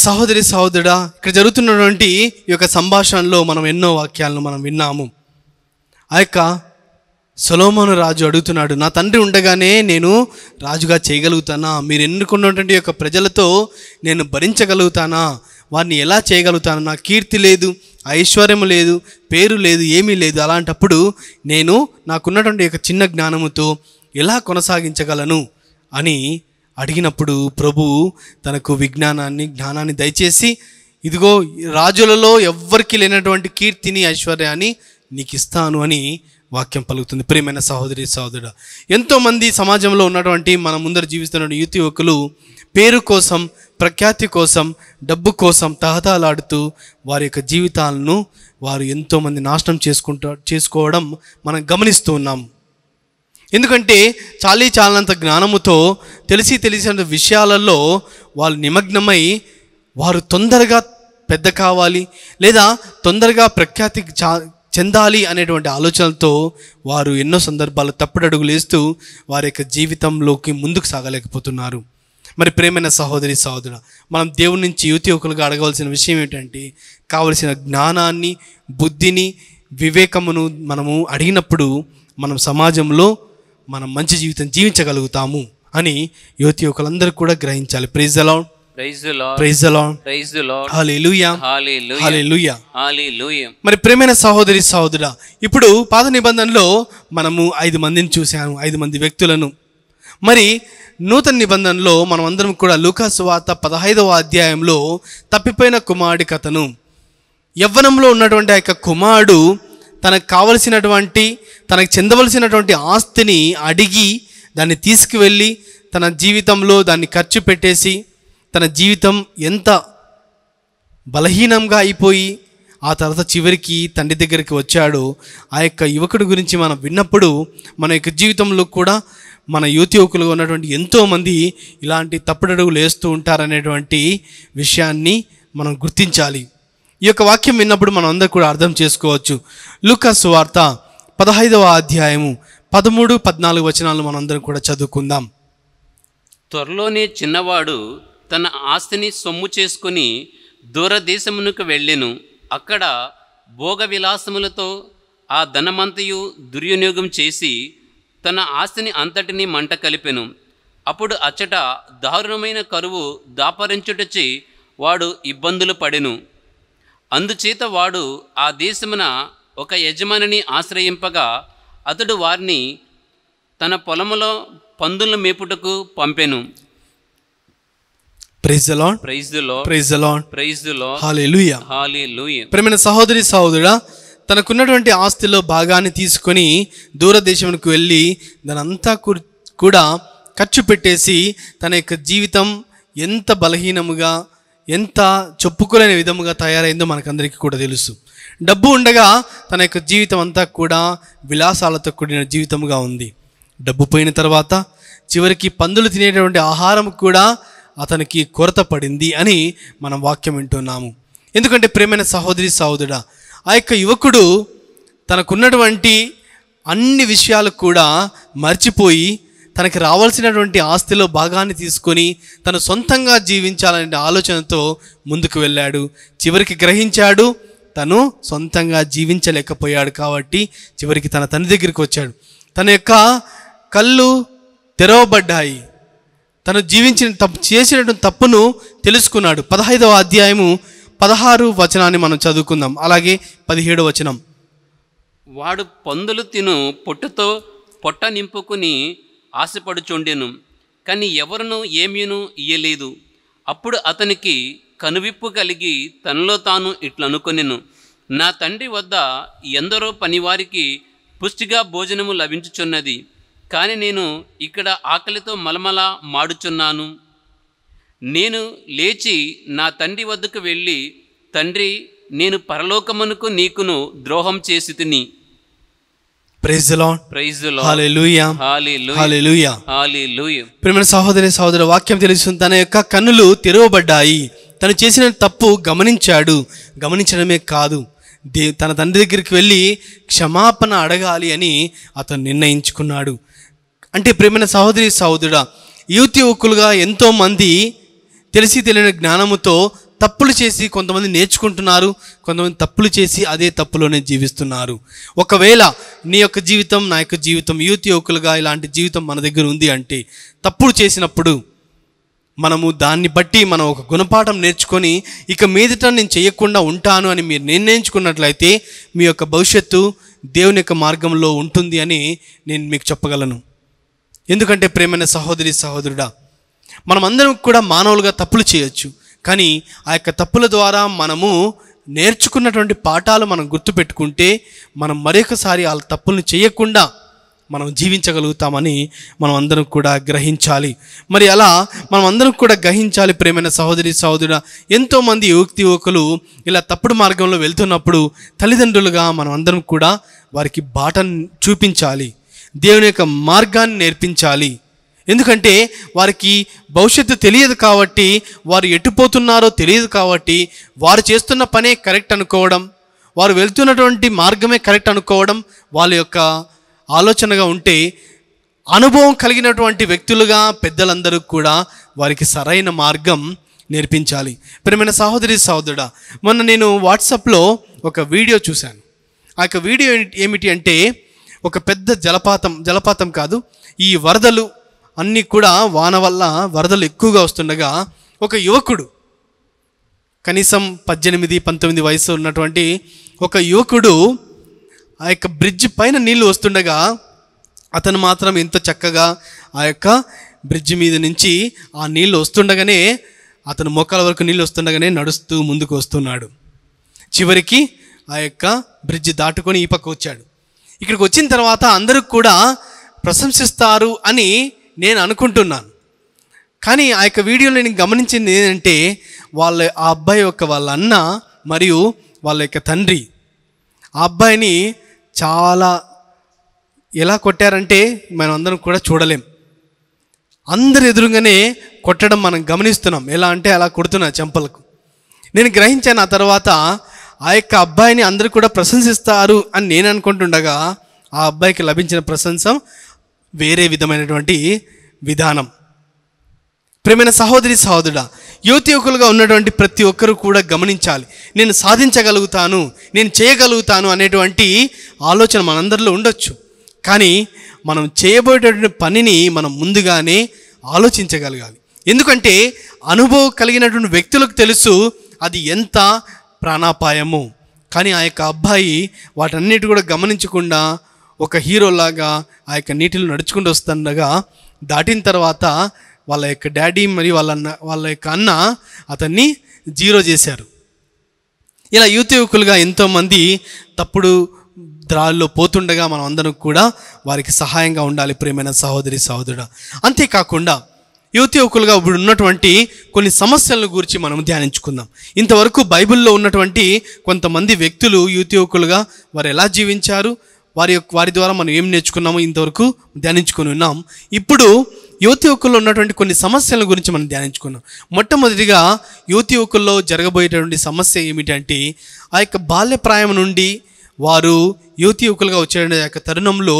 సహోదరి సహోదరుడా ఇక్కడ జరుగుతున్నటువంటి ఈ యొక్క సంభాషణలో మనం ఎన్నో వాక్యాలను మనం విన్నాము ఆ యొక్క సొలోమోను రాజు అడుగుతున్నాడు నా తండ్రి ఉండగానే నేను రాజుగా చేయగలుగుతానా మీరు ఎన్నుకున్నటువంటి యొక్క ప్రజలతో నేను భరించగలుగుతానా వారిని ఎలా చేయగలుగుతాను నా కీర్తి లేదు ఐశ్వర్యం లేదు పేరు లేదు ఏమీ లేదు అలాంటప్పుడు నేను నాకున్నటువంటి యొక్క చిన్న జ్ఞానముతో ఎలా కొనసాగించగలను అని అడిగినప్పుడు ప్రభు తనకు విజ్ఞానాన్ని జ్ఞానాన్ని దయచేసి ఇదిగో రాజులలో ఎవ్వరికి లేనటువంటి కీర్తిని ఐశ్వర్యాన్ని నీకు ఇస్తాను అని వాక్యం పలుకుతుంది ప్రియమైన సహోదరి సహోదరుడు ఎంతోమంది సమాజంలో ఉన్నటువంటి మన ముందర జీవిస్తున్న యువతి యువకులు పేరు కోసం ప్రఖ్యాతి కోసం డబ్బు కోసం తహతాలాడుతూ వారి యొక్క జీవితాలను వారు ఎంతోమంది నాశనం చేసుకుంటా చేసుకోవడం మనం గమనిస్తూ ఉన్నాం ఎందుకంటే చాలీ చాలంత జ్ఞానముతో తెలిసి తెలిసిన విషయాలలో వాళ్ళు నిమగ్నమై వారు తొందరగా పెద్ద కావాలి లేదా తొందరగా ప్రఖ్యాతి చా చెందాలి అనేటువంటి ఆలోచనలతో వారు ఎన్నో సందర్భాలు తప్పుడు అడుగులు వేస్తూ వారి యొక్క జీవితంలోకి ముందుకు సాగలేకపోతున్నారు మరి ప్రేమైన సహోదరి సహోదరు మనం దేవుడి నుంచి యువతి యువకులుగా అడగవలసిన విషయం ఏంటంటే కావలసిన జ్ఞానాన్ని బుద్ధిని వివేకమును మనము అడిగినప్పుడు మనం సమాజంలో మనం మంచి జీవితం జీవించగలుగుతాము అని యువతి యువకులందరూ కూడా గ్రహించాలి ప్రైజ్ అలా మరి ప్రేమైన సహోదరి సహోదరు ఇప్పుడు పాత నిబంధనలో మనము ఐదు మందిని చూశాము ఐదు మంది వ్యక్తులను మరి నూతన నిబంధనలో మనం అందరం కూడా లూకాసు వార్త పదహైదవ అధ్యాయంలో తప్పిపోయిన కుమారుడి కథను యవ్వనంలో ఉన్నటువంటి ఆ యొక్క కుమారుడు తనకు కావలసినటువంటి తనకు చెందవలసినటువంటి ఆస్తిని అడిగి దాన్ని తీసుకువెళ్ళి తన జీవితంలో దాన్ని ఖర్చు పెట్టేసి తన జీవితం ఎంత బలహీనంగా అయిపోయి ఆ తర్వాత చివరికి తండ్రి దగ్గరికి వచ్చాడు ఆ యొక్క యువకుడి గురించి మనం విన్నప్పుడు మన యొక్క జీవితంలో కూడా మన యువతి యువకులు ఉన్నటువంటి ఎంతోమంది ఇలాంటి తప్పుడడుగులు వేస్తూ ఉంటారనేటువంటి విషయాన్ని మనం గుర్తించాలి ఈ యొక్క వాక్యం విన్నప్పుడు మనం అందరూ కూడా అర్థం చేసుకోవచ్చు లుకస్ వార్త పదహైదవ అధ్యాయము పదమూడు పద్నాలుగు వచనాలు మనందరం కూడా చదువుకుందాం త్వరలోనే చిన్నవాడు తన ఆస్తిని సొమ్ము చేసుకుని దూరదేశమునకు వెళ్ళెను అక్కడ భోగ విలాసములతో ఆ ధనమంతయు దుర్వినియోగం చేసి తన ఆస్తిని అంతటిని మంట కలిపెను అప్పుడు అచ్చట దారుణమైన కరువు దాపరించుటచి వాడు ఇబ్బందులు పడెను అందుచేత వాడు ఆ దేశమున ఒక యజమానిని ఆశ్రయింపగా అతడు వారిని తన పొలములో పందులను మేపుటకు పంపెను ప్రైజ్ ప్రేమైన సహోదరి సహోదరుడా తనకున్నటువంటి ఆస్తిలో భాగాన్ని తీసుకొని దూరదేశంకు వెళ్ళి దానంతా కూడా ఖర్చు పెట్టేసి తన యొక్క జీవితం ఎంత బలహీనముగా ఎంత చెప్పుకోలేని విధముగా తయారైందో మనకందరికీ కూడా తెలుసు డబ్బు ఉండగా తన యొక్క జీవితం అంతా కూడా విలాసాలతో కూడిన జీవితముగా ఉంది డబ్బు పోయిన తర్వాత చివరికి పందులు తినేటువంటి ఆహారం కూడా అతనికి కొరత పడింది అని మనం వాక్యం వింటున్నాము ఎందుకంటే ప్రేమైన సహోదరి సహోదరుడా ఆ యొక్క యువకుడు తనకున్నటువంటి అన్ని విషయాలు కూడా మర్చిపోయి తనకి రావాల్సినటువంటి ఆస్తిలో భాగాన్ని తీసుకొని తను సొంతంగా జీవించాలనే ఆలోచనతో ముందుకు వెళ్ళాడు చివరికి గ్రహించాడు తను సొంతంగా జీవించలేకపోయాడు కాబట్టి చివరికి తన తండ్రి దగ్గరికి వచ్చాడు తన యొక్క కళ్ళు తెరవబడ్డాయి తను జీవించిన తప్పు చేసినటువంటి తప్పును తెలుసుకున్నాడు పదహైదవ అధ్యాయము పదహారు వచనాన్ని మనం చదువుకుందాం అలాగే పదిహేడు వచనం వాడు పందులు తిను పొట్టుతో పొట్ట నింపుకుని ఆశపడుచుండెను కానీ ఎవరునూ ఏమీనూ ఇయ్యలేదు అప్పుడు అతనికి కనువిప్పు కలిగి తనలో తాను ఇట్లనుకొనిను నా తండ్రి వద్ద ఎందరో పనివారికి పుష్టిగా భోజనము లభించుచున్నది కానీ నేను ఇక్కడ ఆకలితో మలమల మాడుచున్నాను నేను లేచి నా తండ్రి వద్దకు వెళ్ళి తండ్రి నేను పరలోకమునకు నీకును ద్రోహం చేసి తిని ప్రైజ్ ప్రైజ్ లార్డ్ సహోదరి సహోదరు వాక్యం తెలుస్తుంది తన యొక్క కన్నులు తెరవబడ్డాయి తను చేసిన తప్పు గమనించాడు గమనించడమే కాదు దే తన తండ్రి దగ్గరికి వెళ్ళి క్షమాపణ అడగాలి అని అతను నిర్ణయించుకున్నాడు అంటే ప్రేమైన సహోదరి సహోదరుడా యువతి యువకులుగా ఎంతోమంది తెలిసి తెలియని జ్ఞానముతో తప్పులు చేసి కొంతమంది నేర్చుకుంటున్నారు కొంతమంది తప్పులు చేసి అదే తప్పులోనే జీవిస్తున్నారు ఒకవేళ నీ యొక్క జీవితం నా యొక్క జీవితం యూత్ యువకులుగా ఇలాంటి జీవితం మన దగ్గర ఉంది అంటే తప్పులు చేసినప్పుడు మనము దాన్ని బట్టి మనం ఒక గుణపాఠం నేర్చుకొని ఇక మీదట నేను చేయకుండా ఉంటాను అని మీరు నిర్ణయించుకున్నట్లయితే మీ యొక్క భవిష్యత్తు దేవుని యొక్క మార్గంలో ఉంటుంది అని నేను మీకు చెప్పగలను ఎందుకంటే ప్రేమైన సహోదరి సహోదరుడా మనమందరం కూడా మానవులుగా తప్పులు చేయొచ్చు కానీ ఆ యొక్క తప్పుల ద్వారా మనము నేర్చుకున్నటువంటి పాఠాలు మనం గుర్తుపెట్టుకుంటే మనం మరొకసారి ఆ తప్పుల్ని చేయకుండా మనం జీవించగలుగుతామని మనం అందరం కూడా గ్రహించాలి మరి అలా మనం అందరం కూడా గ్రహించాలి ప్రేమైన సహోదరి సహోదరుడ ఎంతోమంది యువక్తి యువకులు ఇలా తప్పుడు మార్గంలో వెళ్తున్నప్పుడు తల్లిదండ్రులుగా మనం అందరం కూడా వారికి బాటను చూపించాలి దేవుని యొక్క మార్గాన్ని నేర్పించాలి ఎందుకంటే వారికి భవిష్యత్తు తెలియదు కాబట్టి వారు ఎటుపోతున్నారో తెలియదు కాబట్టి వారు చేస్తున్న పనే కరెక్ట్ అనుకోవడం వారు వెళ్తున్నటువంటి మార్గమే కరెక్ట్ అనుకోవడం వాళ్ళ యొక్క ఆలోచనగా ఉంటే అనుభవం కలిగినటువంటి వ్యక్తులుగా పెద్దలందరూ కూడా వారికి సరైన మార్గం నేర్పించాలి ప్రేమైన సహోదరి సహోదరుడా మొన్న నేను వాట్సాప్లో ఒక వీడియో చూశాను ఆ యొక్క వీడియో ఏమిటి అంటే ఒక పెద్ద జలపాతం జలపాతం కాదు ఈ వరదలు అన్నీ కూడా వాన వల్ల వరదలు ఎక్కువగా వస్తుండగా ఒక యువకుడు కనీసం పద్దెనిమిది పంతొమ్మిది వయసు ఉన్నటువంటి ఒక యువకుడు ఆ యొక్క బ్రిడ్జ్ పైన నీళ్లు వస్తుండగా అతను మాత్రం ఎంతో చక్కగా ఆ యొక్క బ్రిడ్జ్ మీద నుంచి ఆ నీళ్ళు వస్తుండగానే అతను మోకాల వరకు నీళ్ళు వస్తుండగానే నడుస్తూ ముందుకు వస్తున్నాడు చివరికి ఆ యొక్క బ్రిడ్జ్ దాటుకొని ఈ పక్క వచ్చాడు ఇక్కడికి వచ్చిన తర్వాత అందరూ కూడా ప్రశంసిస్తారు అని నేను అనుకుంటున్నాను కానీ ఆ యొక్క వీడియోలో నేను గమనించింది ఏంటంటే వాళ్ళ ఆ అబ్బాయి యొక్క వాళ్ళ అన్న మరియు వాళ్ళ యొక్క తండ్రి ఆ అబ్బాయిని చాలా ఎలా కొట్టారంటే మనం అందరం కూడా చూడలేం అందరు ఎదురుగానే కొట్టడం మనం గమనిస్తున్నాం ఎలా అంటే అలా కొడుతున్నా చెంపలకు నేను గ్రహించాను ఆ తర్వాత ఆ యొక్క అబ్బాయిని అందరూ కూడా ప్రశంసిస్తారు అని నేను అనుకుంటుండగా ఆ అబ్బాయికి లభించిన ప్రశంసం వేరే విధమైనటువంటి విధానం ప్రేమైన సహోదరి యువతి యువతీయుకులుగా ఉన్నటువంటి ప్రతి ఒక్కరూ కూడా గమనించాలి నేను సాధించగలుగుతాను నేను చేయగలుగుతాను అనేటువంటి ఆలోచన మనందరిలో ఉండొచ్చు కానీ మనం చేయబోయేటటువంటి పనిని మనం ముందుగానే ఆలోచించగలగాలి ఎందుకంటే అనుభవం కలిగినటువంటి వ్యక్తులకు తెలుసు అది ఎంత ప్రాణాపాయము కానీ ఆ యొక్క అబ్బాయి వాటన్నిటి కూడా గమనించకుండా ఒక హీరోలాగా ఆ యొక్క నీటిలో నడుచుకుంటూ వస్తుండగా దాటిన తర్వాత వాళ్ళ యొక్క డాడీ మరి వాళ్ళ అన్న వాళ్ళ యొక్క అన్న అతన్ని జీరో చేశారు ఇలా యూత్ యువకులుగా ఎంతోమంది తప్పుడు ద్రాల్లో పోతుండగా మనం అందరం కూడా వారికి సహాయంగా ఉండాలి ప్రేమైన సహోదరి సహోదరుడ అంతేకాకుండా యువతి యువకులుగా ఇప్పుడు ఉన్నటువంటి కొన్ని సమస్యలను గురించి మనం ధ్యానించుకుందాం ఇంతవరకు బైబిల్లో ఉన్నటువంటి కొంతమంది వ్యక్తులు యువత యువకులుగా వారు ఎలా జీవించారు వారి యొక్క వారి ద్వారా మనం ఏం నేర్చుకున్నామో ఇంతవరకు ధ్యానించుకుని ఉన్నాం ఇప్పుడు యువతి యువకుల్లో ఉన్నటువంటి కొన్ని సమస్యల గురించి మనం ధ్యానించుకున్నాం మొట్టమొదటిగా యువతి యువకుల్లో జరగబోయేటటువంటి సమస్య ఏమిటంటే ఆ యొక్క బాల్యప్రాయం నుండి వారు యువతి యువకులుగా వచ్చేటువంటి యొక్క తరుణంలో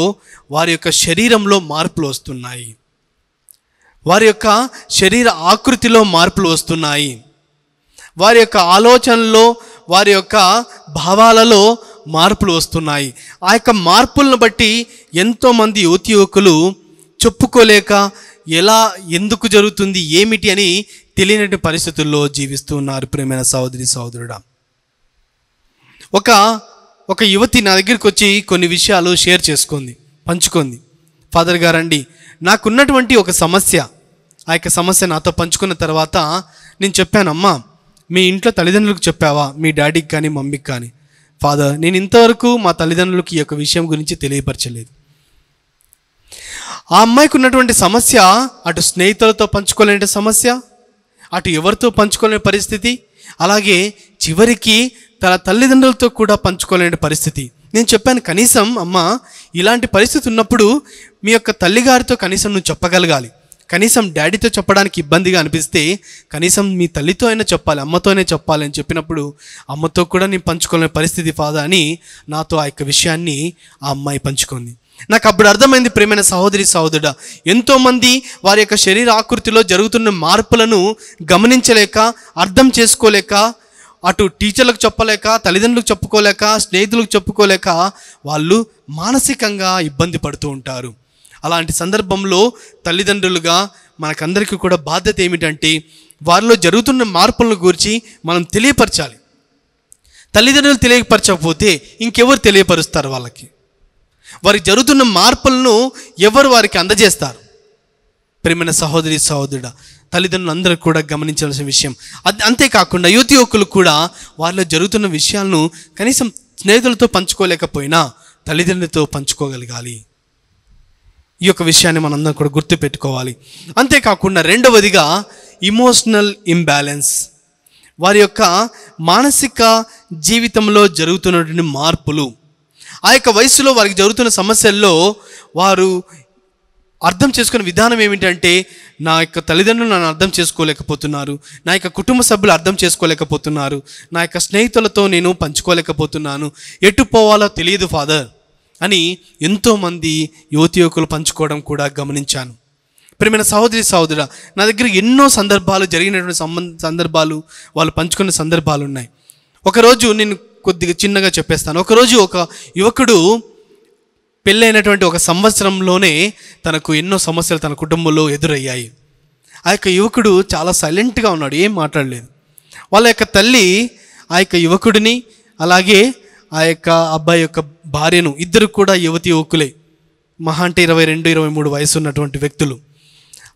వారి యొక్క శరీరంలో మార్పులు వస్తున్నాయి వారి యొక్క శరీర ఆకృతిలో మార్పులు వస్తున్నాయి వారి యొక్క ఆలోచనలో వారి యొక్క భావాలలో మార్పులు వస్తున్నాయి ఆ యొక్క మార్పులను బట్టి ఎంతోమంది యువతి యువకులు చెప్పుకోలేక ఎలా ఎందుకు జరుగుతుంది ఏమిటి అని తెలియనటువంటి పరిస్థితుల్లో జీవిస్తూ ఉన్నారు ప్రేమైన సహోదరి సహోదరుడా ఒక ఒక యువతి నా దగ్గరికి వచ్చి కొన్ని విషయాలు షేర్ చేసుకుంది పంచుకుంది ఫాదర్ గారండి నాకున్నటువంటి ఒక సమస్య ఆ యొక్క సమస్య నాతో పంచుకున్న తర్వాత నేను చెప్పానమ్మా మీ ఇంట్లో తల్లిదండ్రులకు చెప్పావా మీ డాడీకి కానీ మమ్మీకి కానీ ఫాదర్ నేను ఇంతవరకు మా తల్లిదండ్రులకి ఈ యొక్క విషయం గురించి తెలియపరచలేదు ఆ అమ్మాయికి ఉన్నటువంటి సమస్య అటు స్నేహితులతో పంచుకోలేని సమస్య అటు ఎవరితో పంచుకోలేని పరిస్థితి అలాగే చివరికి తన తల్లిదండ్రులతో కూడా పంచుకోలేని పరిస్థితి నేను చెప్పాను కనీసం అమ్మ ఇలాంటి పరిస్థితి ఉన్నప్పుడు మీ యొక్క తల్లిగారితో కనీసం నువ్వు చెప్పగలగాలి కనీసం డాడీతో చెప్పడానికి ఇబ్బందిగా అనిపిస్తే కనీసం మీ తల్లితో అయినా చెప్పాలి అమ్మతోనే చెప్పాలని చెప్పినప్పుడు అమ్మతో కూడా నేను పంచుకోలేని పరిస్థితి ఫాదా అని నాతో ఆ యొక్క విషయాన్ని ఆ అమ్మాయి పంచుకుంది నాకు అప్పుడు అర్థమైంది ప్రేమైన సహోదరి సహోదరుడు ఎంతోమంది వారి యొక్క శరీర ఆకృతిలో జరుగుతున్న మార్పులను గమనించలేక అర్థం చేసుకోలేక అటు టీచర్లకు చెప్పలేక తల్లిదండ్రులకు చెప్పుకోలేక స్నేహితులకు చెప్పుకోలేక వాళ్ళు మానసికంగా ఇబ్బంది పడుతూ ఉంటారు అలాంటి సందర్భంలో తల్లిదండ్రులుగా మనకందరికీ కూడా బాధ్యత ఏమిటంటే వారిలో జరుగుతున్న మార్పులను గురించి మనం తెలియపరచాలి తల్లిదండ్రులు తెలియపరచకపోతే ఇంకెవరు తెలియపరుస్తారు వాళ్ళకి వారికి జరుగుతున్న మార్పులను ఎవరు వారికి అందజేస్తారు ప్రేమైన సహోదరి సహోదరుడ తల్లిదండ్రులు అందరూ కూడా గమనించాల్సిన విషయం అది అంతేకాకుండా యువతి యువకులు కూడా వారిలో జరుగుతున్న విషయాలను కనీసం స్నేహితులతో పంచుకోలేకపోయినా తల్లిదండ్రులతో పంచుకోగలగాలి ఈ యొక్క విషయాన్ని మనందరం కూడా గుర్తుపెట్టుకోవాలి అంతేకాకుండా రెండవదిగా ఇమోషనల్ ఇంబ్యాలెన్స్ వారి యొక్క మానసిక జీవితంలో జరుగుతున్నటువంటి మార్పులు ఆ యొక్క వయసులో వారికి జరుగుతున్న సమస్యల్లో వారు అర్థం చేసుకున్న విధానం ఏమిటంటే నా యొక్క తల్లిదండ్రులు నన్ను అర్థం చేసుకోలేకపోతున్నారు నా యొక్క కుటుంబ సభ్యులు అర్థం చేసుకోలేకపోతున్నారు నా యొక్క స్నేహితులతో నేను పంచుకోలేకపోతున్నాను ఎటు పోవాలో తెలియదు ఫాదర్ అని ఎంతోమంది యువతి యువకులు పంచుకోవడం కూడా గమనించాను ప్రేమైన సహోదరి సహోదర నా దగ్గర ఎన్నో సందర్భాలు జరిగినటువంటి సంబంధ సందర్భాలు వాళ్ళు పంచుకున్న సందర్భాలు ఉన్నాయి ఒకరోజు నేను కొద్దిగా చిన్నగా చెప్పేస్తాను ఒకరోజు ఒక యువకుడు పెళ్ళైనటువంటి ఒక సంవత్సరంలోనే తనకు ఎన్నో సమస్యలు తన కుటుంబంలో ఎదురయ్యాయి ఆ యొక్క యువకుడు చాలా సైలెంట్గా ఉన్నాడు ఏం మాట్లాడలేదు వాళ్ళ యొక్క తల్లి ఆ యొక్క యువకుడిని అలాగే ఆ యొక్క అబ్బాయి యొక్క భార్యను ఇద్దరు కూడా యువతి యువకులే మహా అంటే ఇరవై రెండు ఇరవై మూడు వయసు ఉన్నటువంటి వ్యక్తులు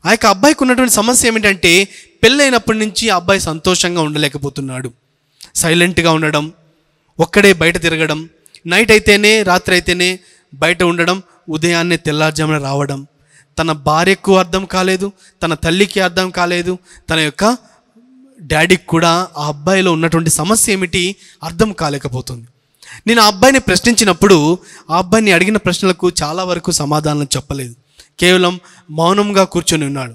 ఆ యొక్క అబ్బాయికి ఉన్నటువంటి సమస్య ఏమిటంటే పెళ్ళైనప్పటి నుంచి ఆ అబ్బాయి సంతోషంగా ఉండలేకపోతున్నాడు సైలెంట్గా ఉండడం ఒక్కడే బయట తిరగడం నైట్ అయితేనే రాత్రి అయితేనే బయట ఉండడం ఉదయాన్నే తెల్లార్జామున రావడం తన భార్యకు అర్థం కాలేదు తన తల్లికి అర్థం కాలేదు తన యొక్క డాడీకి కూడా ఆ అబ్బాయిలో ఉన్నటువంటి సమస్య ఏమిటి అర్థం కాలేకపోతుంది నేను ఆ అబ్బాయిని ప్రశ్నించినప్పుడు ఆ అబ్బాయిని అడిగిన ప్రశ్నలకు చాలా వరకు సమాధానం చెప్పలేదు కేవలం మౌనంగా కూర్చొని ఉన్నాడు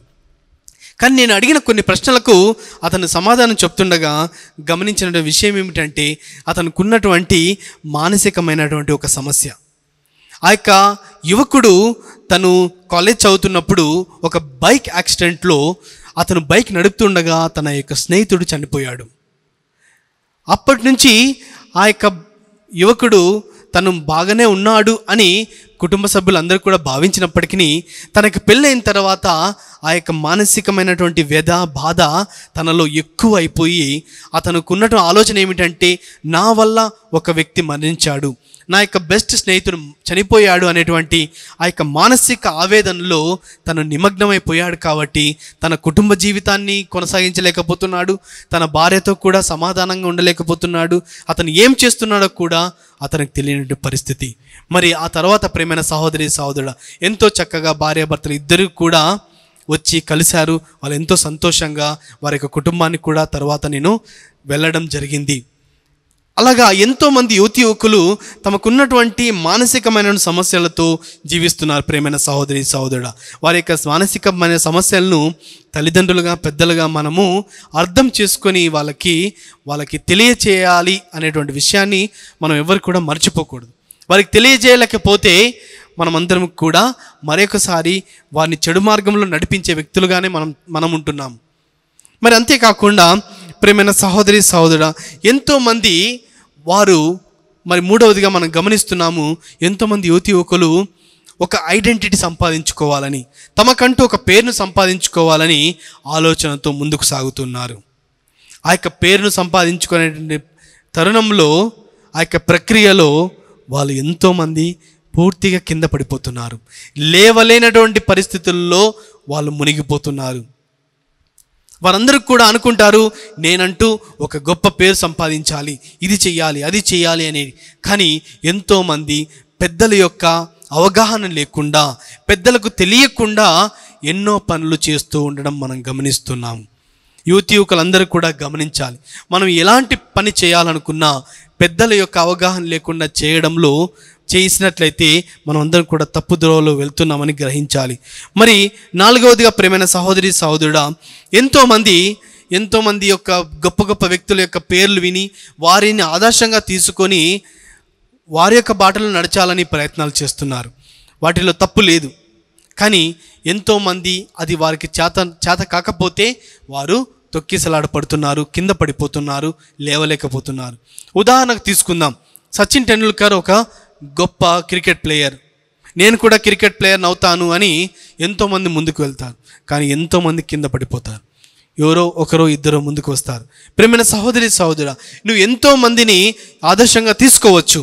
కానీ నేను అడిగిన కొన్ని ప్రశ్నలకు అతను సమాధానం చెప్తుండగా గమనించిన విషయం ఏమిటంటే అతనుకున్నటువంటి మానసికమైనటువంటి ఒక సమస్య ఆ యొక్క యువకుడు తను కాలేజ్ చదువుతున్నప్పుడు ఒక బైక్ యాక్సిడెంట్లో అతను బైక్ నడుపుతుండగా తన యొక్క స్నేహితుడు చనిపోయాడు అప్పటి నుంచి ఆ యొక్క యువకుడు తను బాగానే ఉన్నాడు అని కుటుంబ సభ్యులందరూ కూడా భావించినప్పటికీ తనకు పెళ్ళైన తర్వాత ఆ యొక్క మానసికమైనటువంటి వ్యధ బాధ తనలో ఎక్కువ అయిపోయి అతనుకున్నటువంటి ఆలోచన ఏమిటంటే నా వల్ల ఒక వ్యక్తి మరణించాడు నా యొక్క బెస్ట్ స్నేహితుడు చనిపోయాడు అనేటువంటి ఆ యొక్క మానసిక ఆవేదనలో తను నిమగ్నమైపోయాడు కాబట్టి తన కుటుంబ జీవితాన్ని కొనసాగించలేకపోతున్నాడు తన భార్యతో కూడా సమాధానంగా ఉండలేకపోతున్నాడు అతను ఏం చేస్తున్నాడో కూడా అతనికి తెలియనటువంటి పరిస్థితి మరి ఆ తర్వాత ప్రేమైన సహోదరి సహోదరుడు ఎంతో చక్కగా భార్యాభర్తలు ఇద్దరు కూడా వచ్చి కలిశారు వాళ్ళు ఎంతో సంతోషంగా వారి యొక్క కుటుంబాన్ని కూడా తర్వాత నేను వెళ్ళడం జరిగింది అలాగా ఎంతోమంది యువతి యువకులు తమకున్నటువంటి మానసికమైన సమస్యలతో జీవిస్తున్నారు ప్రేమైన సహోదరి సహోదరుడు వారి యొక్క మానసికమైన సమస్యలను తల్లిదండ్రులుగా పెద్దలుగా మనము అర్థం చేసుకొని వాళ్ళకి వాళ్ళకి తెలియచేయాలి అనేటువంటి విషయాన్ని మనం ఎవరు కూడా మర్చిపోకూడదు వారికి తెలియజేయలేకపోతే మనమందరం కూడా మరొకసారి వారిని చెడు మార్గంలో నడిపించే వ్యక్తులుగానే మనం మనం ఉంటున్నాం మరి అంతేకాకుండా ప్రేమైన సహోదరి సహోదరుడ ఎంతోమంది వారు మరి మూడవదిగా మనం గమనిస్తున్నాము ఎంతోమంది యువతి యువకులు ఒక ఐడెంటిటీ సంపాదించుకోవాలని తమకంటూ ఒక పేరును సంపాదించుకోవాలని ఆలోచనతో ముందుకు సాగుతున్నారు ఆ యొక్క పేరును సంపాదించుకునే తరుణంలో ఆ యొక్క ప్రక్రియలో వాళ్ళు ఎంతోమంది పూర్తిగా కింద పడిపోతున్నారు లేవలేనటువంటి పరిస్థితుల్లో వాళ్ళు మునిగిపోతున్నారు వారందరూ కూడా అనుకుంటారు నేనంటూ ఒక గొప్ప పేరు సంపాదించాలి ఇది చేయాలి అది చేయాలి అనేది కానీ ఎంతోమంది పెద్దల యొక్క అవగాహన లేకుండా పెద్దలకు తెలియకుండా ఎన్నో పనులు చేస్తూ ఉండడం మనం గమనిస్తున్నాం యువతి యువకులందరూ కూడా గమనించాలి మనం ఎలాంటి పని చేయాలనుకున్నా పెద్దల యొక్క అవగాహన లేకుండా చేయడంలో చేసినట్లయితే మనం అందరం కూడా తప్పు ద్రోవలో వెళ్తున్నామని గ్రహించాలి మరి నాలుగవదిగా ప్రేమైన సహోదరి సహోదరుడా ఎంతోమంది ఎంతోమంది యొక్క గొప్ప గొప్ప వ్యక్తుల యొక్క పేర్లు విని వారిని ఆదర్శంగా తీసుకొని వారి యొక్క బాటలు నడచాలని ప్రయత్నాలు చేస్తున్నారు వాటిలో తప్పు లేదు కానీ ఎంతోమంది అది వారికి చేత చేత కాకపోతే వారు తొక్కిసలాడపడుతున్నారు కింద పడిపోతున్నారు లేవలేకపోతున్నారు ఉదాహరణకు తీసుకుందాం సచిన్ టెండూల్కర్ ఒక గొప్ప క్రికెట్ ప్లేయర్ నేను కూడా క్రికెట్ ప్లేయర్ని అవుతాను అని ఎంతోమంది ముందుకు వెళ్తారు కానీ ఎంతోమంది కింద పడిపోతారు ఎవరో ఒకరో ఇద్దరు ముందుకు వస్తారు ప్రేమైన సహోదరి సహోదర నువ్వు ఎంతోమందిని ఆదర్శంగా తీసుకోవచ్చు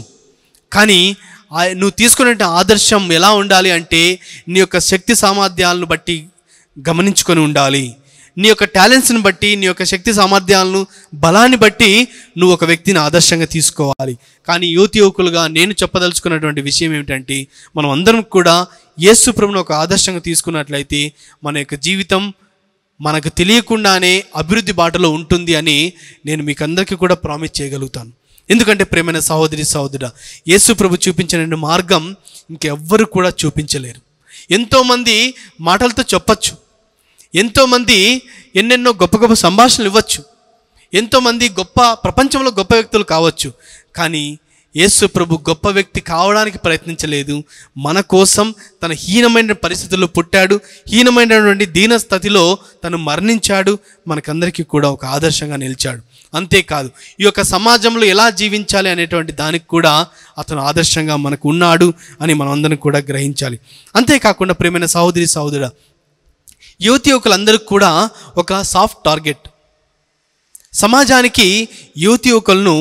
కానీ నువ్వు తీసుకునే ఆదర్శం ఎలా ఉండాలి అంటే నీ యొక్క శక్తి సామర్థ్యాలను బట్టి గమనించుకొని ఉండాలి నీ యొక్క టాలెంట్స్ని బట్టి నీ యొక్క శక్తి సామర్థ్యాలను బలాన్ని బట్టి నువ్వు ఒక వ్యక్తిని ఆదర్శంగా తీసుకోవాలి కానీ యువతి యువకులుగా నేను చెప్పదలుచుకున్నటువంటి విషయం ఏమిటంటే మనం అందరం కూడా ప్రభుని ఒక ఆదర్శంగా తీసుకున్నట్లయితే మన యొక్క జీవితం మనకు తెలియకుండానే అభివృద్ధి బాటలో ఉంటుంది అని నేను మీకు అందరికీ కూడా ప్రామిస్ చేయగలుగుతాను ఎందుకంటే ప్రేమైన సహోదరి సహోదరుడ యేసు ప్రభు చూపించిన మార్గం ఇంకెవ్వరు కూడా చూపించలేరు ఎంతోమంది మాటలతో చెప్పచ్చు ఎంతోమంది ఎన్నెన్నో గొప్ప గొప్ప సంభాషణలు ఇవ్వచ్చు ఎంతోమంది గొప్ప ప్రపంచంలో గొప్ప వ్యక్తులు కావచ్చు కానీ యేసు ప్రభు గొప్ప వ్యక్తి కావడానికి ప్రయత్నించలేదు మన కోసం తన హీనమైన పరిస్థితుల్లో పుట్టాడు హీనమైనటువంటి దీన తను మరణించాడు మనకందరికీ కూడా ఒక ఆదర్శంగా నిలిచాడు అంతేకాదు ఈ యొక్క సమాజంలో ఎలా జీవించాలి అనేటువంటి దానికి కూడా అతను ఆదర్శంగా మనకు ఉన్నాడు అని మనం అందరం కూడా గ్రహించాలి అంతేకాకుండా ప్రేమైన సహోదరి సహోదరుడు యువతి యువకులందరికీ కూడా ఒక సాఫ్ట్ టార్గెట్ సమాజానికి యువతి యువకులను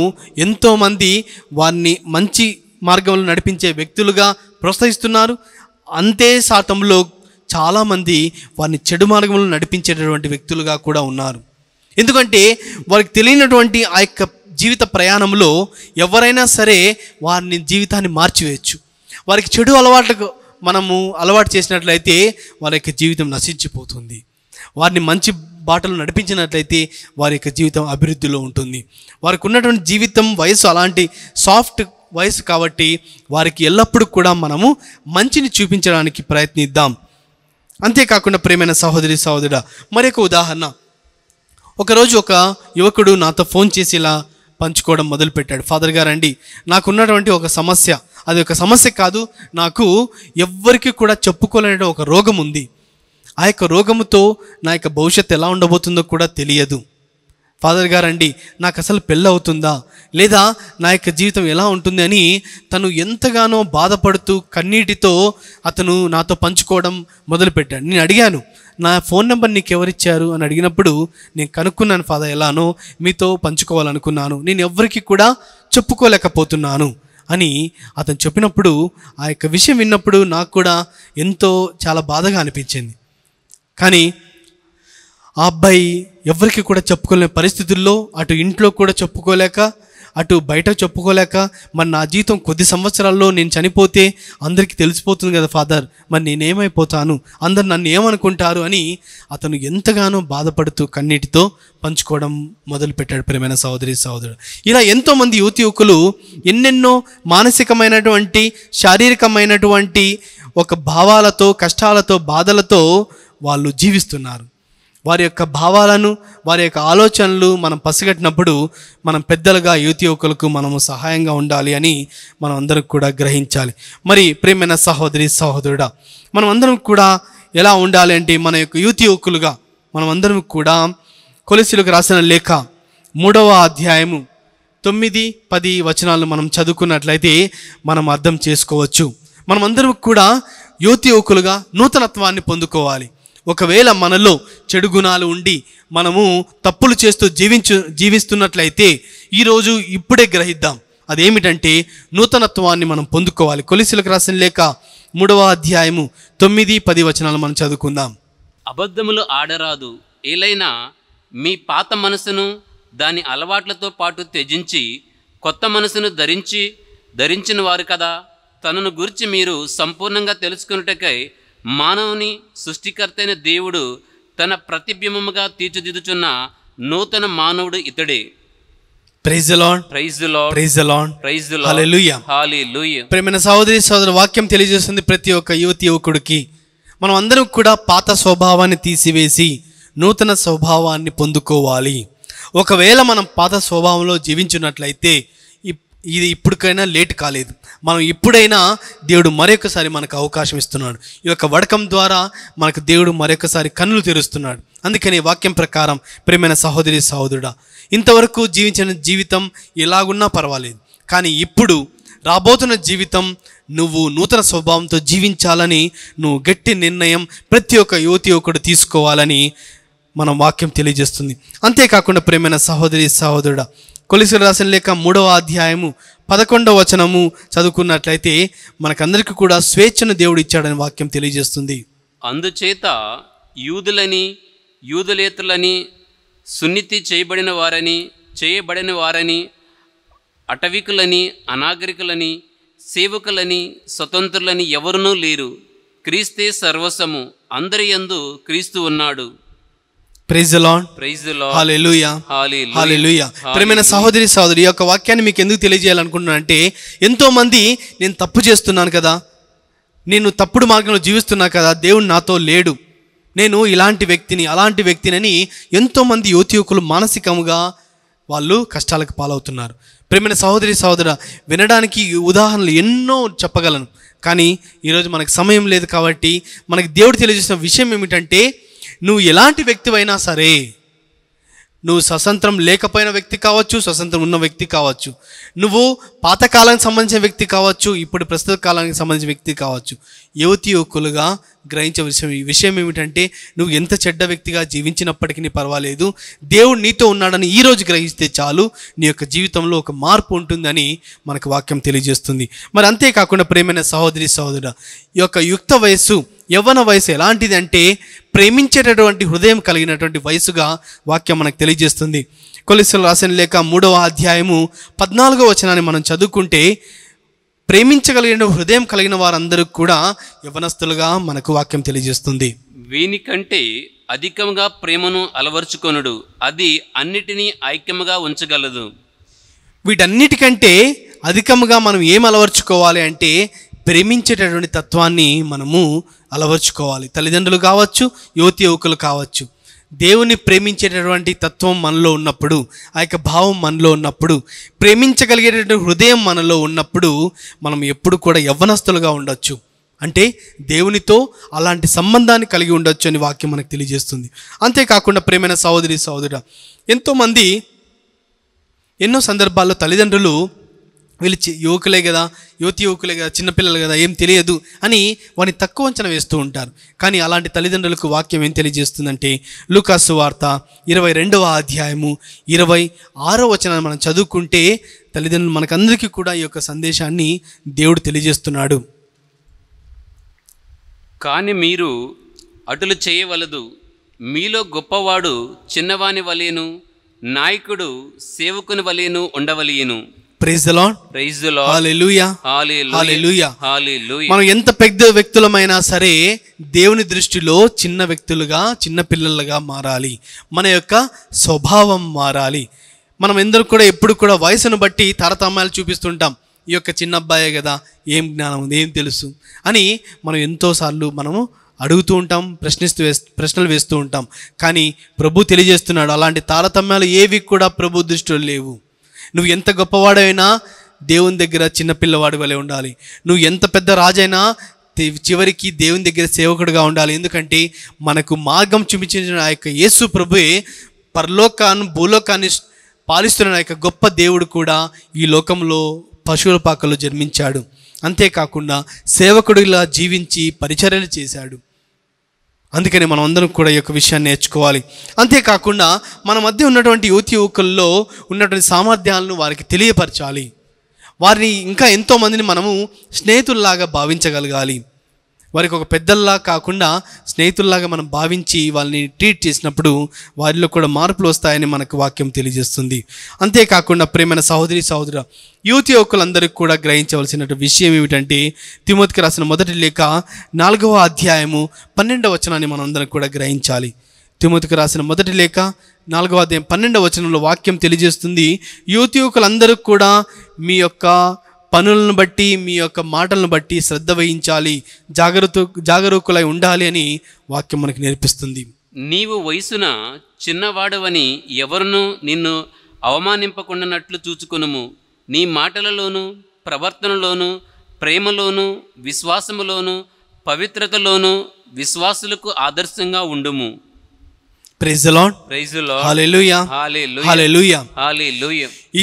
ఎంతోమంది వారిని మంచి మార్గంలో నడిపించే వ్యక్తులుగా ప్రోత్సహిస్తున్నారు అంతే శాతంలో చాలామంది వారిని చెడు మార్గంలో నడిపించేటటువంటి వ్యక్తులుగా కూడా ఉన్నారు ఎందుకంటే వారికి తెలియనటువంటి ఆ యొక్క జీవిత ప్రయాణంలో ఎవరైనా సరే వారిని జీవితాన్ని మార్చివేయచ్చు వారికి చెడు అలవాట్లకు మనము అలవాటు చేసినట్లయితే వారి యొక్క జీవితం నశించిపోతుంది వారిని మంచి బాటలు నడిపించినట్లయితే వారి యొక్క జీవితం అభివృద్ధిలో ఉంటుంది వారికి ఉన్నటువంటి జీవితం వయసు అలాంటి సాఫ్ట్ వయసు కాబట్టి వారికి ఎల్లప్పుడూ కూడా మనము మంచిని చూపించడానికి ప్రయత్నిద్దాం అంతేకాకుండా ప్రేమైన సహోదరి మరి మరొక ఉదాహరణ ఒకరోజు ఒక యువకుడు నాతో ఫోన్ చేసి ఇలా పంచుకోవడం మొదలుపెట్టాడు ఫాదర్ గారండి నాకున్నటువంటి ఒక సమస్య అది ఒక సమస్య కాదు నాకు ఎవ్వరికి కూడా చెప్పుకోలేని ఒక రోగం ఉంది ఆ యొక్క రోగముతో నా యొక్క భవిష్యత్తు ఎలా ఉండబోతుందో కూడా తెలియదు ఫాదర్ గారండి నాకు అసలు పెళ్ళి అవుతుందా లేదా నా యొక్క జీవితం ఎలా ఉంటుంది అని తను ఎంతగానో బాధపడుతూ కన్నీటితో అతను నాతో పంచుకోవడం మొదలుపెట్టాడు నేను అడిగాను నా ఫోన్ నెంబర్ నీకు ఎవరిచ్చారు అని అడిగినప్పుడు నేను కనుక్కున్నాను ఫాదర్ ఎలానో మీతో పంచుకోవాలనుకున్నాను నేను ఎవరికి కూడా చెప్పుకోలేకపోతున్నాను అని అతను చెప్పినప్పుడు ఆ యొక్క విషయం విన్నప్పుడు నాకు కూడా ఎంతో చాలా బాధగా అనిపించింది కానీ ఆ అబ్బాయి ఎవరికి కూడా చెప్పుకోలేని పరిస్థితుల్లో అటు ఇంట్లో కూడా చెప్పుకోలేక అటు బయట చెప్పుకోలేక మరి నా జీతం కొద్ది సంవత్సరాల్లో నేను చనిపోతే అందరికీ తెలిసిపోతుంది కదా ఫాదర్ మరి నేనేమైపోతాను అందరు నన్ను ఏమనుకుంటారు అని అతను ఎంతగానో బాధపడుతూ కన్నీటితో పంచుకోవడం మొదలుపెట్టాడు ప్రేమైన సహోదరి సహోదరుడు ఇలా ఎంతోమంది యువతి యువకులు ఎన్నెన్నో మానసికమైనటువంటి శారీరకమైనటువంటి ఒక భావాలతో కష్టాలతో బాధలతో వాళ్ళు జీవిస్తున్నారు వారి యొక్క భావాలను వారి యొక్క ఆలోచనలు మనం పసిగట్టినప్పుడు మనం పెద్దలుగా యువతి యువకులకు మనము సహాయంగా ఉండాలి అని మనం అందరం కూడా గ్రహించాలి మరి ప్రేమైన సహోదరి సహోదరుడా మనం అందరం కూడా ఎలా ఉండాలి అంటే మన యొక్క యువతి యువకులుగా మనం అందరం కూడా కొలసిలకు రాసిన లేఖ మూడవ అధ్యాయము తొమ్మిది పది వచనాలను మనం చదువుకున్నట్లయితే మనం అర్థం చేసుకోవచ్చు మనం అందరం కూడా యువతి యువకులుగా నూతనత్వాన్ని పొందుకోవాలి ఒకవేళ మనలో చెడు గుణాలు ఉండి మనము తప్పులు చేస్తూ జీవించు జీవిస్తున్నట్లయితే ఈరోజు ఇప్పుడే గ్రహిద్దాం అదేమిటంటే నూతనత్వాన్ని మనం పొందుకోవాలి కొలిసిలకు రాసిన లేక మూడవ అధ్యాయము తొమ్మిది పది వచనాలు మనం చదువుకుందాం అబద్ధములు ఆడరాదు ఏలైనా మీ పాత మనసును దాని అలవాట్లతో పాటు త్యజించి కొత్త మనసును ధరించి ధరించిన వారు కదా తనను గురించి మీరు సంపూర్ణంగా తెలుసుకున్నటకై మానవుని సృష్టికర్తైన దేవుడు తన ప్రతిబింబముగా తీర్చిదిద్దుచున్న నూతన మానవుడు ఇతడే ప్రైజ్ ప్రైజ్ ప్రేమైన సహోదరి సోదరు వాక్యం తెలియజేస్తుంది ప్రతి ఒక్క యువతి యువకుడికి మనం అందరం కూడా పాత స్వభావాన్ని తీసివేసి నూతన స్వభావాన్ని పొందుకోవాలి ఒకవేళ మనం పాత స్వభావంలో జీవించినట్లయితే ఇది ఇప్పటికైనా లేట్ కాలేదు మనం ఎప్పుడైనా దేవుడు మరొకసారి మనకు అవకాశం ఇస్తున్నాడు ఈ యొక్క వడకం ద్వారా మనకు దేవుడు మరొకసారి కన్నులు తెరుస్తున్నాడు అందుకని వాక్యం ప్రకారం ప్రేమైన సహోదరి సహోదరుడా ఇంతవరకు జీవించిన జీవితం ఎలాగున్నా పర్వాలేదు కానీ ఇప్పుడు రాబోతున్న జీవితం నువ్వు నూతన స్వభావంతో జీవించాలని నువ్వు గట్టి నిర్ణయం ప్రతి ఒక్క యువతి ఒకడు తీసుకోవాలని మనం వాక్యం తెలియజేస్తుంది అంతేకాకుండా ప్రేమైన సహోదరి సహోదరుడ కొలిసి రాసిన లేక మూడవ అధ్యాయము పదకొండవ వచనము చదువుకున్నట్లయితే మనకందరికీ కూడా స్వేచ్ఛను దేవుడు ఇచ్చాడని వాక్యం తెలియజేస్తుంది అందుచేత యూదులని యూదులేతులని సున్నితి చేయబడిన వారని చేయబడిన వారని అటవికులని అనాగరికులని సేవకులని స్వతంత్రులని ఎవరునూ లేరు క్రీస్తే సర్వస్వము అందరి యందు క్రీస్తు ఉన్నాడు ప్రైజ్ ప్రైజ్ ప్రేమైన సహోదరి సహోదరి యొక్క వాక్యాన్ని మీకు ఎందుకు తెలియజేయాలనుకుంటున్నా అంటే ఎంతో మంది నేను తప్పు చేస్తున్నాను కదా నేను తప్పుడు మార్గంలో జీవిస్తున్నా కదా దేవుడు నాతో లేడు నేను ఇలాంటి వ్యక్తిని అలాంటి వ్యక్తినని ఎంతోమంది యువతి యువకులు మానసికంగా వాళ్ళు కష్టాలకు పాలవుతున్నారు ప్రేమైన సహోదరి సహోదర వినడానికి ఉదాహరణలు ఎన్నో చెప్పగలను కానీ ఈరోజు మనకు సమయం లేదు కాబట్టి మనకు దేవుడు తెలియజేసిన విషయం ఏమిటంటే నువ్వు ఎలాంటి వ్యక్తివైనా సరే నువ్వు స్వతంత్రం లేకపోయిన వ్యక్తి కావచ్చు స్వతంత్రం ఉన్న వ్యక్తి కావచ్చు నువ్వు పాతకాలానికి సంబంధించిన వ్యక్తి కావచ్చు ఇప్పుడు ప్రస్తుత కాలానికి సంబంధించిన వ్యక్తి కావచ్చు యువతి యువకులుగా గ్రహించవలసిన విషయం ఏమిటంటే నువ్వు ఎంత చెడ్డ వ్యక్తిగా జీవించినప్పటికీ పర్వాలేదు దేవుడు నీతో ఉన్నాడని ఈరోజు గ్రహిస్తే చాలు నీ యొక్క జీవితంలో ఒక మార్పు ఉంటుందని మనకు వాక్యం తెలియజేస్తుంది మరి అంతేకాకుండా ప్రేమైన సహోదరి సహోదరుడు ఈ యొక్క యుక్త వయస్సు యవ్వన వయసు ఎలాంటిది అంటే ప్రేమించేటటువంటి హృదయం కలిగినటువంటి వయసుగా వాక్యం మనకు తెలియజేస్తుంది కొలిసలు రాసిన లేక మూడవ అధ్యాయము పద్నాలుగో వచనాన్ని మనం చదువుకుంటే ప్రేమించగలిగిన హృదయం కలిగిన వారందరూ కూడా యవనస్తులుగా మనకు వాక్యం తెలియజేస్తుంది వీనికంటే అధికంగా ప్రేమను అలవర్చుకొనుడు అది అన్నిటినీ ఐక్యముగా ఉంచగలదు వీటన్నిటికంటే అధికముగా మనం ఏం అలవర్చుకోవాలి అంటే ప్రేమించేటటువంటి తత్వాన్ని మనము అలవర్చుకోవాలి తల్లిదండ్రులు కావచ్చు యువతి యువకులు కావచ్చు దేవుని ప్రేమించేటటువంటి తత్వం మనలో ఉన్నప్పుడు ఆ యొక్క భావం మనలో ఉన్నప్పుడు ప్రేమించగలిగేటటువంటి హృదయం మనలో ఉన్నప్పుడు మనం ఎప్పుడు కూడా యవ్వనస్తులుగా ఉండొచ్చు అంటే దేవునితో అలాంటి సంబంధాన్ని కలిగి ఉండొచ్చు అని వాక్యం మనకు తెలియజేస్తుంది అంతేకాకుండా ప్రేమైన సహోదరి సహోదరు ఎంతోమంది ఎన్నో సందర్భాల్లో తల్లిదండ్రులు వీళ్ళు యువకులే కదా యువతి యువకులే కదా చిన్నపిల్లలు కదా ఏం తెలియదు అని వాని తక్కువ అంచనా వేస్తూ ఉంటారు కానీ అలాంటి తల్లిదండ్రులకు వాక్యం ఏం తెలియజేస్తుందంటే లూకాసు వార్త ఇరవై రెండవ అధ్యాయము ఇరవై ఆరో వచనాన్ని మనం చదువుకుంటే తల్లిదండ్రులు మనకందరికీ కూడా ఈ యొక్క సందేశాన్ని దేవుడు తెలియజేస్తున్నాడు కానీ మీరు అటులు చేయవలదు మీలో గొప్పవాడు చిన్నవాని వలేను నాయకుడు సేవకుని వలేను ఉండవలేను praise the lord praise the lord hallelujah hallelujah hallelujah మనం ఎంత పెద్ద వ్యక్తులమైనా సరే దేవుని దృష్టిలో చిన్న వ్యక్తులుగా చిన్న పిల్లలుగా మారాలి మన యొక్క స్వభావం మారాలి మనం ఎందరూ కూడా ఎప్పుడు కూడా వయసును బట్టి తారతమ్యాలు చూపిస్తుంటాం ఈ యొక్క చిన్న అబ్బాయే కదా ఏం జ్ఞానం ఉంది ఏం తెలుసు అని మనం ఎంతోసార్లు మనము అడుగుతూ ఉంటాం ప్రశ్నిస్తూ వేస్తూ ప్రశ్నలు వేస్తూ ఉంటాం కానీ ప్రభు తెలియజేస్తున్నాడు అలాంటి తారతమ్యాలు ఏవి కూడా ప్రభు దృష్టిలో లేవు నువ్వు ఎంత గొప్పవాడైనా దేవుని దగ్గర చిన్నపిల్లవాడి వలె ఉండాలి నువ్వు ఎంత పెద్ద రాజైనా చివరికి దేవుని దగ్గర సేవకుడుగా ఉండాలి ఎందుకంటే మనకు మార్గం చూపించిన ఆ యొక్క యేసు ప్రభుయే పరలోకాన్ని భూలోకాన్ని పాలిస్తున్న యొక్క గొప్ప దేవుడు కూడా ఈ లోకంలో పశువుల పాకలో జన్మించాడు అంతేకాకుండా సేవకుడిలా జీవించి పరిచర్యలు చేశాడు అందుకని మనం అందరం కూడా ఈ యొక్క విషయాన్ని నేర్చుకోవాలి అంతేకాకుండా మన మధ్య ఉన్నటువంటి యువతి యువకుల్లో ఉన్నటువంటి సామర్థ్యాలను వారికి తెలియపరచాలి వారిని ఇంకా ఎంతోమందిని మనము స్నేహితుల్లాగా భావించగలగాలి వారికి ఒక పెద్దల్లా కాకుండా స్నేహితుల్లాగా మనం భావించి వాళ్ళని ట్రీట్ చేసినప్పుడు వారిలో కూడా మార్పులు వస్తాయని మనకు వాక్యం తెలియజేస్తుంది అంతేకాకుండా ప్రేమైన సహోదరి సహోదర యువతి యువకులందరికీ కూడా గ్రహించవలసిన విషయం ఏమిటంటే తిమోతికి రాసిన మొదటి లేఖ నాలుగవ అధ్యాయము పన్నెండవ వచనాన్ని మనందరం కూడా గ్రహించాలి తిమోతికి రాసిన మొదటి లేఖ నాలుగవ అధ్యాయం పన్నెండవ వచనంలో వాక్యం తెలియజేస్తుంది యువతి ఒకళ్ళందరూ కూడా మీ యొక్క పనులను బట్టి మీ యొక్క మాటలను బట్టి శ్రద్ధ వహించాలి జాగ్రత్త జాగరూకులై ఉండాలి అని వాక్యం మనకు నేర్పిస్తుంది నీవు వయసున చిన్నవాడవని ఎవరును నిన్ను అవమానింపకుండానట్లు చూచుకునుము నీ మాటలలోను ప్రవర్తనలోను ప్రేమలోను విశ్వాసములోను పవిత్రతలోను విశ్వాసులకు ఆదర్శంగా ఉండుము ప్రైజ్ లాడ్ ప్రైజ్ లాడ్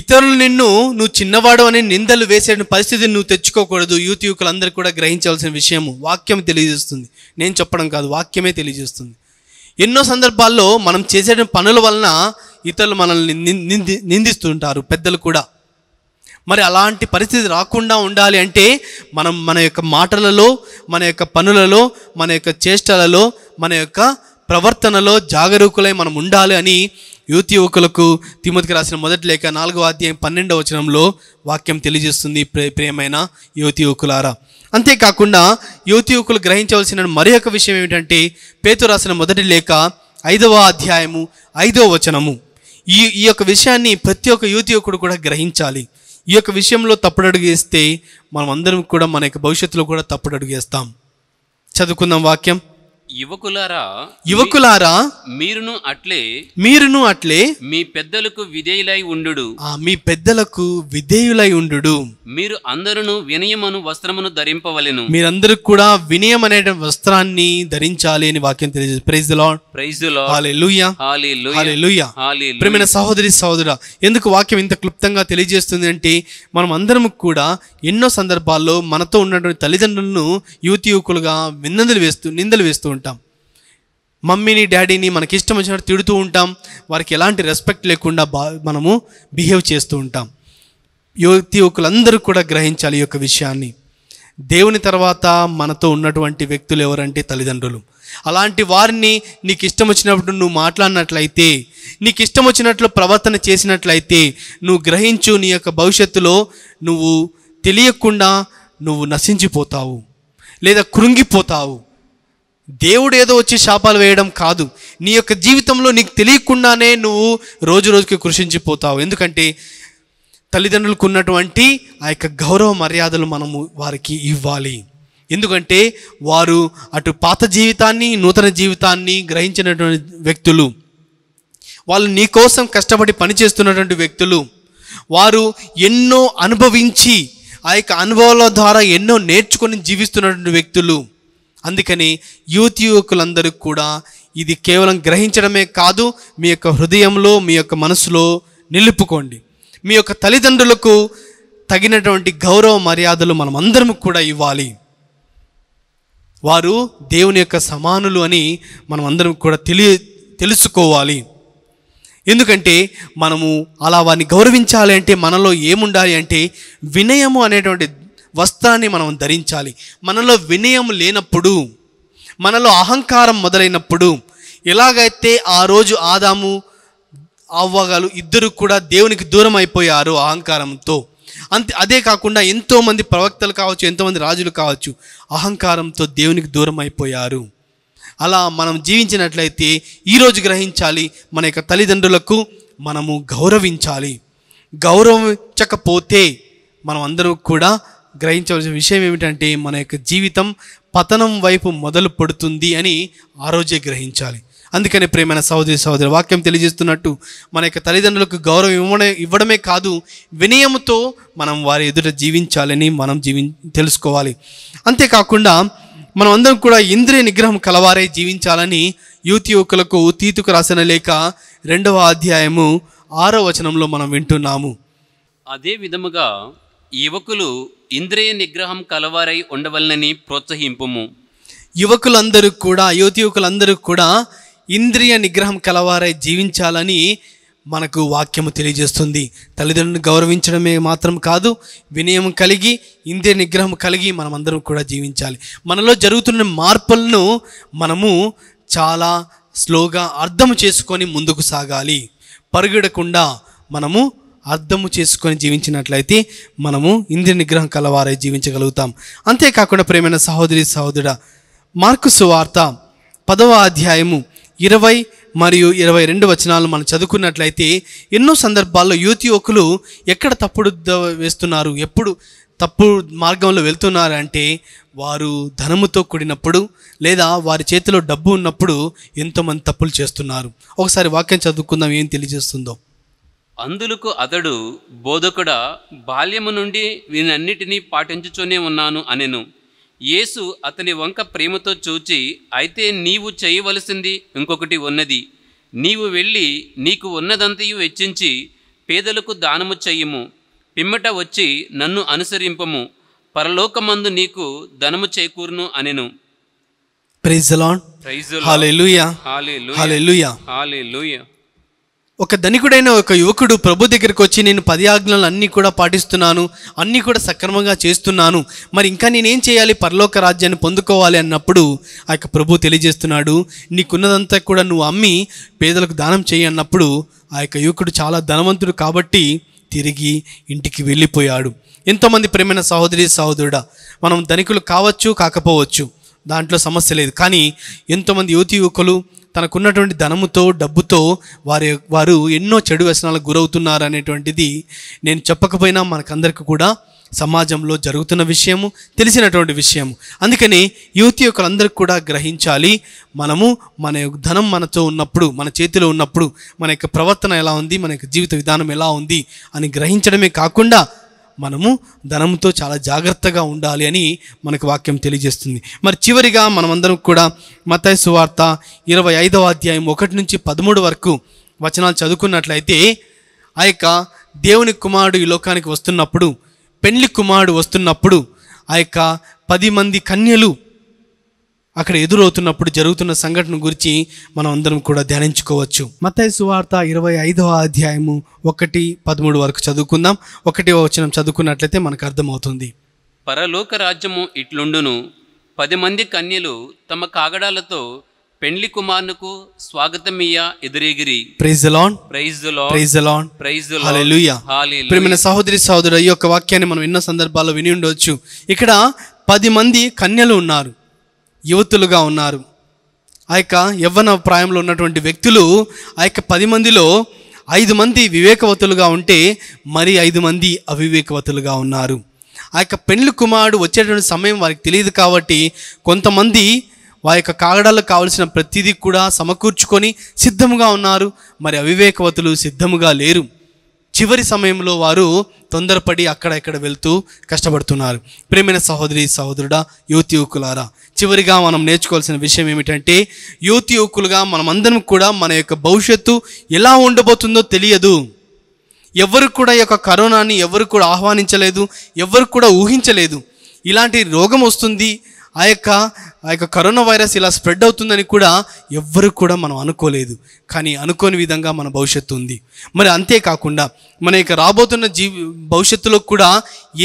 ఇతరులు నిన్ను నువ్వు చిన్నవాడు అని నిందలు వేసే పరిస్థితిని నువ్వు తెచ్చుకోకూడదు యూత్ యువకులందరూ కూడా గ్రహించవలసిన విషయము వాక్యం తెలియజేస్తుంది నేను చెప్పడం కాదు వాక్యమే తెలియజేస్తుంది ఎన్నో సందర్భాల్లో మనం చేసే పనుల వలన ఇతరులు మనల్ని నింది నిందిస్తుంటారు పెద్దలు కూడా మరి అలాంటి పరిస్థితి రాకుండా ఉండాలి అంటే మనం మన యొక్క మాటలలో మన యొక్క పనులలో మన యొక్క చేష్టలలో మన యొక్క ప్రవర్తనలో జాగరూకులై మనం ఉండాలి అని యువతి యువకులకు తిమ్మతికి రాసిన మొదటి లేఖ నాలుగవ అధ్యాయం పన్నెండవ వచనంలో వాక్యం తెలియజేస్తుంది ప్రే ప్రియమైన యువతి యువకులారా అంతేకాకుండా యువతి యువకులు గ్రహించవలసిన మరి ఒక విషయం ఏమిటంటే పేతు రాసిన మొదటి లేఖ ఐదవ అధ్యాయము ఐదవ వచనము ఈ ఈ యొక్క విషయాన్ని ప్రతి ఒక్క యువతి యువకుడు కూడా గ్రహించాలి ఈ యొక్క విషయంలో తప్పుడు అడుగేస్తే మనం అందరం కూడా మన యొక్క భవిష్యత్తులో కూడా తప్పుడు అడుగేస్తాం చదువుకుందాం వాక్యం యువకులారా యువకులారా మీరును అట్లే మీరును అట్లే మీ పెద్దలకు విధేయులై ఉండు మీ పెద్దలకు విధేయులై ఉండు మీరు అందరూ వినయమను వస్త్రమును ధరింపవలను మీరందరూ కూడా వినయం అనే వస్త్రాన్ని ధరించాలి అని వాక్యం తెలియజేసి ప్రైజ్ లాడ్ ప్రైజ్ ప్రేమైన సహోదరి సహోదర ఎందుకు వాక్యం ఇంత క్లుప్తంగా తెలియజేస్తుంది అంటే మనం అందరం కూడా ఎన్నో సందర్భాల్లో మనతో ఉన్నటువంటి తల్లిదండ్రులను యువతి యువకులుగా విన్నందులు వేస్తూ నిందలు వేస్తూ ఉంటాం మమ్మీని డాడీని మనకి ఇష్టం వచ్చినట్టు తిడుతూ ఉంటాం వారికి ఎలాంటి రెస్పెక్ట్ లేకుండా బా మనము బిహేవ్ చేస్తూ ఉంటాం యువతి యువకులందరూ కూడా గ్రహించాలి ఈ యొక్క విషయాన్ని దేవుని తర్వాత మనతో ఉన్నటువంటి వ్యక్తులు ఎవరంటే తల్లిదండ్రులు అలాంటి వారిని నీకు ఇష్టం వచ్చినప్పుడు నువ్వు మాట్లాడినట్లయితే నీకు ఇష్టం వచ్చినట్లు ప్రవర్తన చేసినట్లయితే నువ్వు గ్రహించు నీ యొక్క భవిష్యత్తులో నువ్వు తెలియకుండా నువ్వు నశించిపోతావు లేదా కృంగిపోతావు దేవుడు ఏదో వచ్చి శాపాలు వేయడం కాదు నీ యొక్క జీవితంలో నీకు తెలియకుండానే నువ్వు రోజు రోజుకి కృషించిపోతావు ఎందుకంటే తల్లిదండ్రులకు ఉన్నటువంటి ఆ యొక్క గౌరవ మర్యాదలు మనము వారికి ఇవ్వాలి ఎందుకంటే వారు అటు పాత జీవితాన్ని నూతన జీవితాన్ని గ్రహించినటువంటి వ్యక్తులు వాళ్ళు నీ కోసం కష్టపడి పనిచేస్తున్నటువంటి వ్యక్తులు వారు ఎన్నో అనుభవించి ఆ యొక్క అనుభవాల ద్వారా ఎన్నో నేర్చుకొని జీవిస్తున్నటువంటి వ్యక్తులు అందుకని యూత్ యువకులందరికీ కూడా ఇది కేవలం గ్రహించడమే కాదు మీ యొక్క హృదయంలో మీ యొక్క మనసులో నిలుపుకోండి మీ యొక్క తల్లిదండ్రులకు తగినటువంటి గౌరవ మర్యాదలు మనం అందరం కూడా ఇవ్వాలి వారు దేవుని యొక్క సమానులు అని మనం అందరం కూడా తెలియ తెలుసుకోవాలి ఎందుకంటే మనము అలా వారిని గౌరవించాలి అంటే మనలో ఏముండాలి అంటే వినయము అనేటువంటి వస్త్రాన్ని మనం ధరించాలి మనలో వినయం లేనప్పుడు మనలో అహంకారం మొదలైనప్పుడు ఎలాగైతే ఆ రోజు ఆదాము అవ్వగాలు ఇద్దరు కూడా దేవునికి దూరం అయిపోయారు అహంకారంతో అంతే అదే కాకుండా ఎంతోమంది ప్రవక్తలు కావచ్చు ఎంతోమంది రాజులు కావచ్చు అహంకారంతో దేవునికి దూరం అయిపోయారు అలా మనం జీవించినట్లయితే ఈరోజు గ్రహించాలి మన యొక్క తల్లిదండ్రులకు మనము గౌరవించాలి గౌరవించకపోతే మనం అందరూ కూడా గ్రహించవలసిన విషయం ఏమిటంటే మన యొక్క జీవితం పతనం వైపు మొదలు పడుతుంది అని ఆ రోజే గ్రహించాలి అందుకనే ప్రేమైన సహోదరి సహోదరి వాక్యం తెలియజేస్తున్నట్టు మన యొక్క తల్లిదండ్రులకు గౌరవం ఇవ్వడమే ఇవ్వడమే కాదు వినయంతో మనం వారి ఎదుట జీవించాలని మనం జీవి తెలుసుకోవాలి అంతేకాకుండా మనం అందరం కూడా ఇంద్రియ నిగ్రహం కలవారే జీవించాలని యువతి యువకులకు తీతుకు రాసిన లేక రెండవ అధ్యాయము ఆరో వచనంలో మనం వింటున్నాము అదే విధముగా యువకులు ఇంద్రియ నిగ్రహం కలవారై ఉండవలనని ప్రోత్సహింపుము యువకులందరూ కూడా యువతి యువకులందరూ కూడా ఇంద్రియ నిగ్రహం కలవారై జీవించాలని మనకు వాక్యము తెలియజేస్తుంది తల్లిదండ్రులను గౌరవించడమే మాత్రం కాదు వినయం కలిగి ఇంద్రియ నిగ్రహం కలిగి మనమందరం కూడా జీవించాలి మనలో జరుగుతున్న మార్పులను మనము చాలా స్లోగా అర్థం చేసుకొని ముందుకు సాగాలి పరుగడకుండా మనము అర్థము చేసుకొని జీవించినట్లయితే మనము ఇంద్రియ నిగ్రహం కలవారై జీవించగలుగుతాం అంతేకాకుండా ప్రేమైన సహోదరి సహోదరుడ మార్కుసు వార్త పదవ అధ్యాయము ఇరవై మరియు ఇరవై రెండు వచనాలు మనం చదువుకున్నట్లయితే ఎన్నో సందర్భాల్లో యువతి యువకులు ఎక్కడ తప్పుడు వేస్తున్నారు ఎప్పుడు తప్పు మార్గంలో వెళ్తున్నారంటే వారు ధనముతో కూడినప్పుడు లేదా వారి చేతిలో డబ్బు ఉన్నప్పుడు ఎంతోమంది తప్పులు చేస్తున్నారు ఒకసారి వాక్యం చదువుకుందాం ఏం తెలియజేస్తుందో అందులకు అతడు బోధకుడ బాల్యము నుండి వీనన్నిటినీ పాటించుచునే ఉన్నాను అనెను యేసు అతని వంక ప్రేమతో చూచి అయితే నీవు చేయవలసింది ఇంకొకటి ఉన్నది నీవు వెళ్ళి నీకు ఉన్నదంతయు వెచ్చించి పేదలకు దానము చెయ్యము పిమ్మట వచ్చి నన్ను అనుసరింపము పరలోకమందు నీకు ధనము చేకూరును అనెను praise lord praise hallelujah hallelujah hallelujah hallelujah ఒక ధనికుడైన ఒక యువకుడు ప్రభు దగ్గరికి వచ్చి నేను పది ఆజ్ఞలను అన్నీ కూడా పాటిస్తున్నాను అన్నీ కూడా సక్రమంగా చేస్తున్నాను మరి ఇంకా నేనేం చేయాలి పరలోక రాజ్యాన్ని పొందుకోవాలి అన్నప్పుడు ఆ యొక్క ప్రభు తెలియజేస్తున్నాడు నీకున్నదంతా కూడా నువ్వు అమ్మి పేదలకు దానం చేయి అన్నప్పుడు ఆ యొక్క యువకుడు చాలా ధనవంతుడు కాబట్టి తిరిగి ఇంటికి వెళ్ళిపోయాడు ఎంతోమంది ప్రేమైన సహోదరి సహోదరుడా మనం ధనికులు కావచ్చు కాకపోవచ్చు దాంట్లో సమస్య లేదు కానీ ఎంతోమంది యువతి యువకులు తనకున్నటువంటి ధనముతో డబ్బుతో వారి వారు ఎన్నో చెడు వ్యసనాలకు గురవుతున్నారు అనేటువంటిది నేను చెప్పకపోయినా మనకందరికీ కూడా సమాజంలో జరుగుతున్న విషయము తెలిసినటువంటి విషయము అందుకని యువతి యొక్కలందరికీ కూడా గ్రహించాలి మనము మన ధనం మనతో ఉన్నప్పుడు మన చేతిలో ఉన్నప్పుడు మన యొక్క ప్రవర్తన ఎలా ఉంది మన యొక్క జీవిత విధానం ఎలా ఉంది అని గ్రహించడమే కాకుండా మనము ధనంతో చాలా జాగ్రత్తగా ఉండాలి అని మనకు వాక్యం తెలియజేస్తుంది మరి చివరిగా మనమందరం కూడా మతైసు వార్త ఇరవై ఐదవ అధ్యాయం ఒకటి నుంచి పదమూడు వరకు వచనాలు చదువుకున్నట్లయితే ఆ యొక్క దేవుని కుమారుడు ఈ లోకానికి వస్తున్నప్పుడు పెండ్లి కుమారుడు వస్తున్నప్పుడు ఆ యొక్క పది మంది కన్యలు అక్కడ ఎదురవుతున్నప్పుడు జరుగుతున్న సంఘటన గురించి మనం అందరం కూడా ధ్యానించుకోవచ్చు మతయ సువార్త ఇరవై ఐదవ అధ్యాయము ఒకటి పదమూడు వరకు చదువుకుందాం ఒకటి వచనం చదువుకున్నట్లయితే మనకు అర్థమవుతుంది పరలోక రాజ్యము ఇట్లుండును పది మంది కన్యలు తమ కాగడాలతో పెండ్లి కుమార్నుకు స్వాగతమియ ఎదురేగిరి praise lord praise lord praise lord praise hallelujah ప్రియమైన సహోదరి సహోదరు ఈ యొక్క వాక్యాన్ని మనం ఎన్నో సందర్భాల్లో విని ఉండవచ్చు ఇక్కడ పది మంది కన్యలు ఉన్నారు యువతులుగా ఉన్నారు ఆ యొక్క యవ్వన ప్రాయంలో ఉన్నటువంటి వ్యక్తులు ఆ యొక్క పది మందిలో ఐదు మంది వివేకవతులుగా ఉంటే మరి ఐదు మంది అవివేకవతులుగా ఉన్నారు ఆ యొక్క పెండ్లి కుమారుడు వచ్చేటువంటి సమయం వారికి తెలియదు కాబట్టి కొంతమంది వా యొక్క కాగడాలకు కావలసిన ప్రతిదీ కూడా సమకూర్చుకొని సిద్ధముగా ఉన్నారు మరి అవివేకవతులు సిద్ధముగా లేరు చివరి సమయంలో వారు తొందరపడి అక్కడ ఇక్కడ వెళ్తూ కష్టపడుతున్నారు ప్రేమైన సహోదరి సహోదరుడా యువతి యువకులారా చివరిగా మనం నేర్చుకోవాల్సిన విషయం ఏమిటంటే యువతి యువకులుగా మనమందరం కూడా మన యొక్క భవిష్యత్తు ఎలా ఉండబోతుందో తెలియదు ఎవరు కూడా యొక్క కరోనాని ఎవరు కూడా ఆహ్వానించలేదు ఎవరు కూడా ఊహించలేదు ఇలాంటి రోగం వస్తుంది ఆ యొక్క ఆ యొక్క కరోనా వైరస్ ఇలా స్ప్రెడ్ అవుతుందని కూడా ఎవ్వరు కూడా మనం అనుకోలేదు కానీ అనుకోని విధంగా మన భవిష్యత్తు ఉంది మరి అంతేకాకుండా మన యొక్క రాబోతున్న జీవి భవిష్యత్తులో కూడా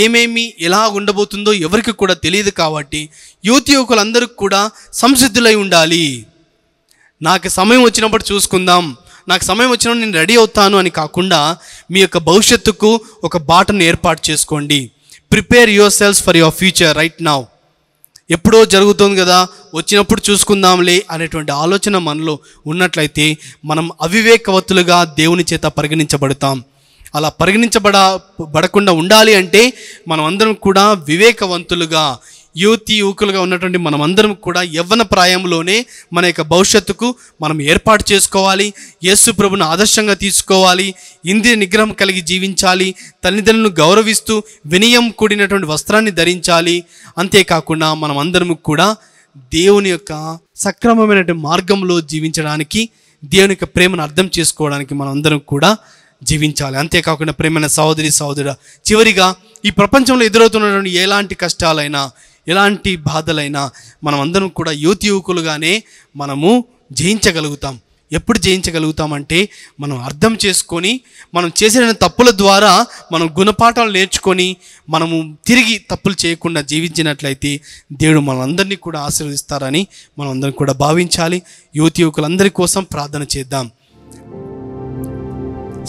ఏమేమి ఎలా ఉండబోతుందో ఎవరికి కూడా తెలియదు కాబట్టి యువతి యువకులందరూ కూడా సంసిద్ధులై ఉండాలి నాకు సమయం వచ్చినప్పుడు చూసుకుందాం నాకు సమయం వచ్చినప్పుడు నేను రెడీ అవుతాను అని కాకుండా మీ యొక్క భవిష్యత్తుకు ఒక బాటను ఏర్పాటు చేసుకోండి prepare your selves for your future right now ఎప్పుడో జరుగుతుంది కదా వచ్చినప్పుడు చూసుకుందాంలే అనేటువంటి ఆలోచన మనలో ఉన్నట్లయితే మనం అవివేకవత్తులుగా దేవుని చేత పరిగణించబడతాం అలా పరిగణించబడ పడకుండా ఉండాలి అంటే మనం అందరం కూడా వివేకవంతులుగా యువతి యువకులుగా ఉన్నటువంటి మనమందరం కూడా యవ్వన ప్రాయంలోనే మన యొక్క భవిష్యత్తుకు మనం ఏర్పాటు చేసుకోవాలి యేసు ప్రభును ఆదర్శంగా తీసుకోవాలి ఇంద్రియ నిగ్రహం కలిగి జీవించాలి తల్లిదండ్రులను గౌరవిస్తూ వినయం కూడినటువంటి వస్త్రాన్ని ధరించాలి అంతేకాకుండా మనం అందరం కూడా దేవుని యొక్క సక్రమమైనటువంటి మార్గంలో జీవించడానికి దేవుని యొక్క ప్రేమను అర్థం చేసుకోవడానికి మనం అందరం కూడా జీవించాలి అంతేకాకుండా ప్రేమైన సహోదరి సహోదరు చివరిగా ఈ ప్రపంచంలో ఎదురవుతున్నటువంటి ఎలాంటి కష్టాలైనా ఎలాంటి బాధలైనా మనం అందరం కూడా యువతి యువకులుగానే మనము జయించగలుగుతాం ఎప్పుడు జయించగలుగుతామంటే మనం అర్థం చేసుకొని మనం చేసిన తప్పుల ద్వారా మనం గుణపాఠాలు నేర్చుకొని మనము తిరిగి తప్పులు చేయకుండా జీవించినట్లయితే దేవుడు మనందరినీ కూడా ఆశీర్వదిస్తారని మనం అందరం కూడా భావించాలి యువతి యువకులందరి కోసం ప్రార్థన చేద్దాం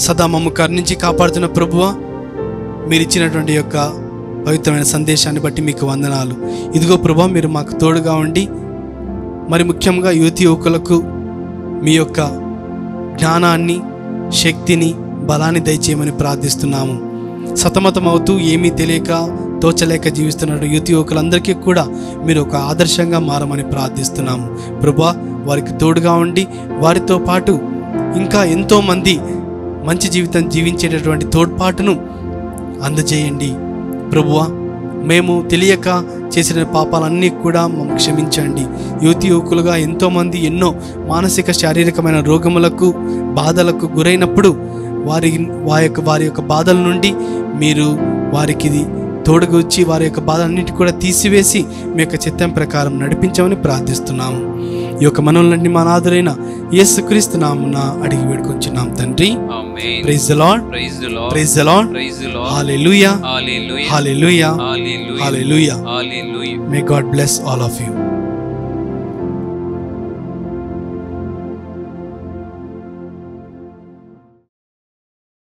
సదా మమ్మ కర్ణించి కాపాడుతున్న ప్రభువ మీరు ఇచ్చినటువంటి యొక్క పవిత్రమైన సందేశాన్ని బట్టి మీకు వందనాలు ఇదిగో ప్రభా మీరు మాకు తోడుగా ఉండి మరి ముఖ్యంగా యువతి యువకులకు మీ యొక్క జ్ఞానాన్ని శక్తిని బలాన్ని దయచేయమని ప్రార్థిస్తున్నాము సతమతమవుతూ ఏమీ తెలియక తోచలేక జీవిస్తున్న యువతి యువకులందరికీ కూడా మీరు ఒక ఆదర్శంగా మారమని ప్రార్థిస్తున్నాము ప్రభా వారికి తోడుగా ఉండి వారితో పాటు ఇంకా ఎంతోమంది మంచి జీవితం జీవించేటటువంటి తోడ్పాటును అందజేయండి ప్రభువా మేము తెలియక చేసిన పాపాలన్నీ కూడా మేము క్షమించండి యువతి యువకులుగా ఎంతోమంది ఎన్నో మానసిక శారీరకమైన రోగములకు బాధలకు గురైనప్పుడు వారి వారి యొక్క వారి యొక్క బాధల నుండి మీరు వారికి తోడుగొచ్చి వారి యొక్క బాధలన్నిటి కూడా తీసివేసి మీ యొక్క చిత్తం ప్రకారం నడిపించమని ప్రార్థిస్తున్నాము ఈ యొక్క మనల్ని మన ఆదురైన క్రీస్తు నామున అడిగి వేడుకొంచున్నాం తండ్రి praise lord praise lord praise lord praise lord hallelujah hallelujah hallelujah hallelujah may God bless all of you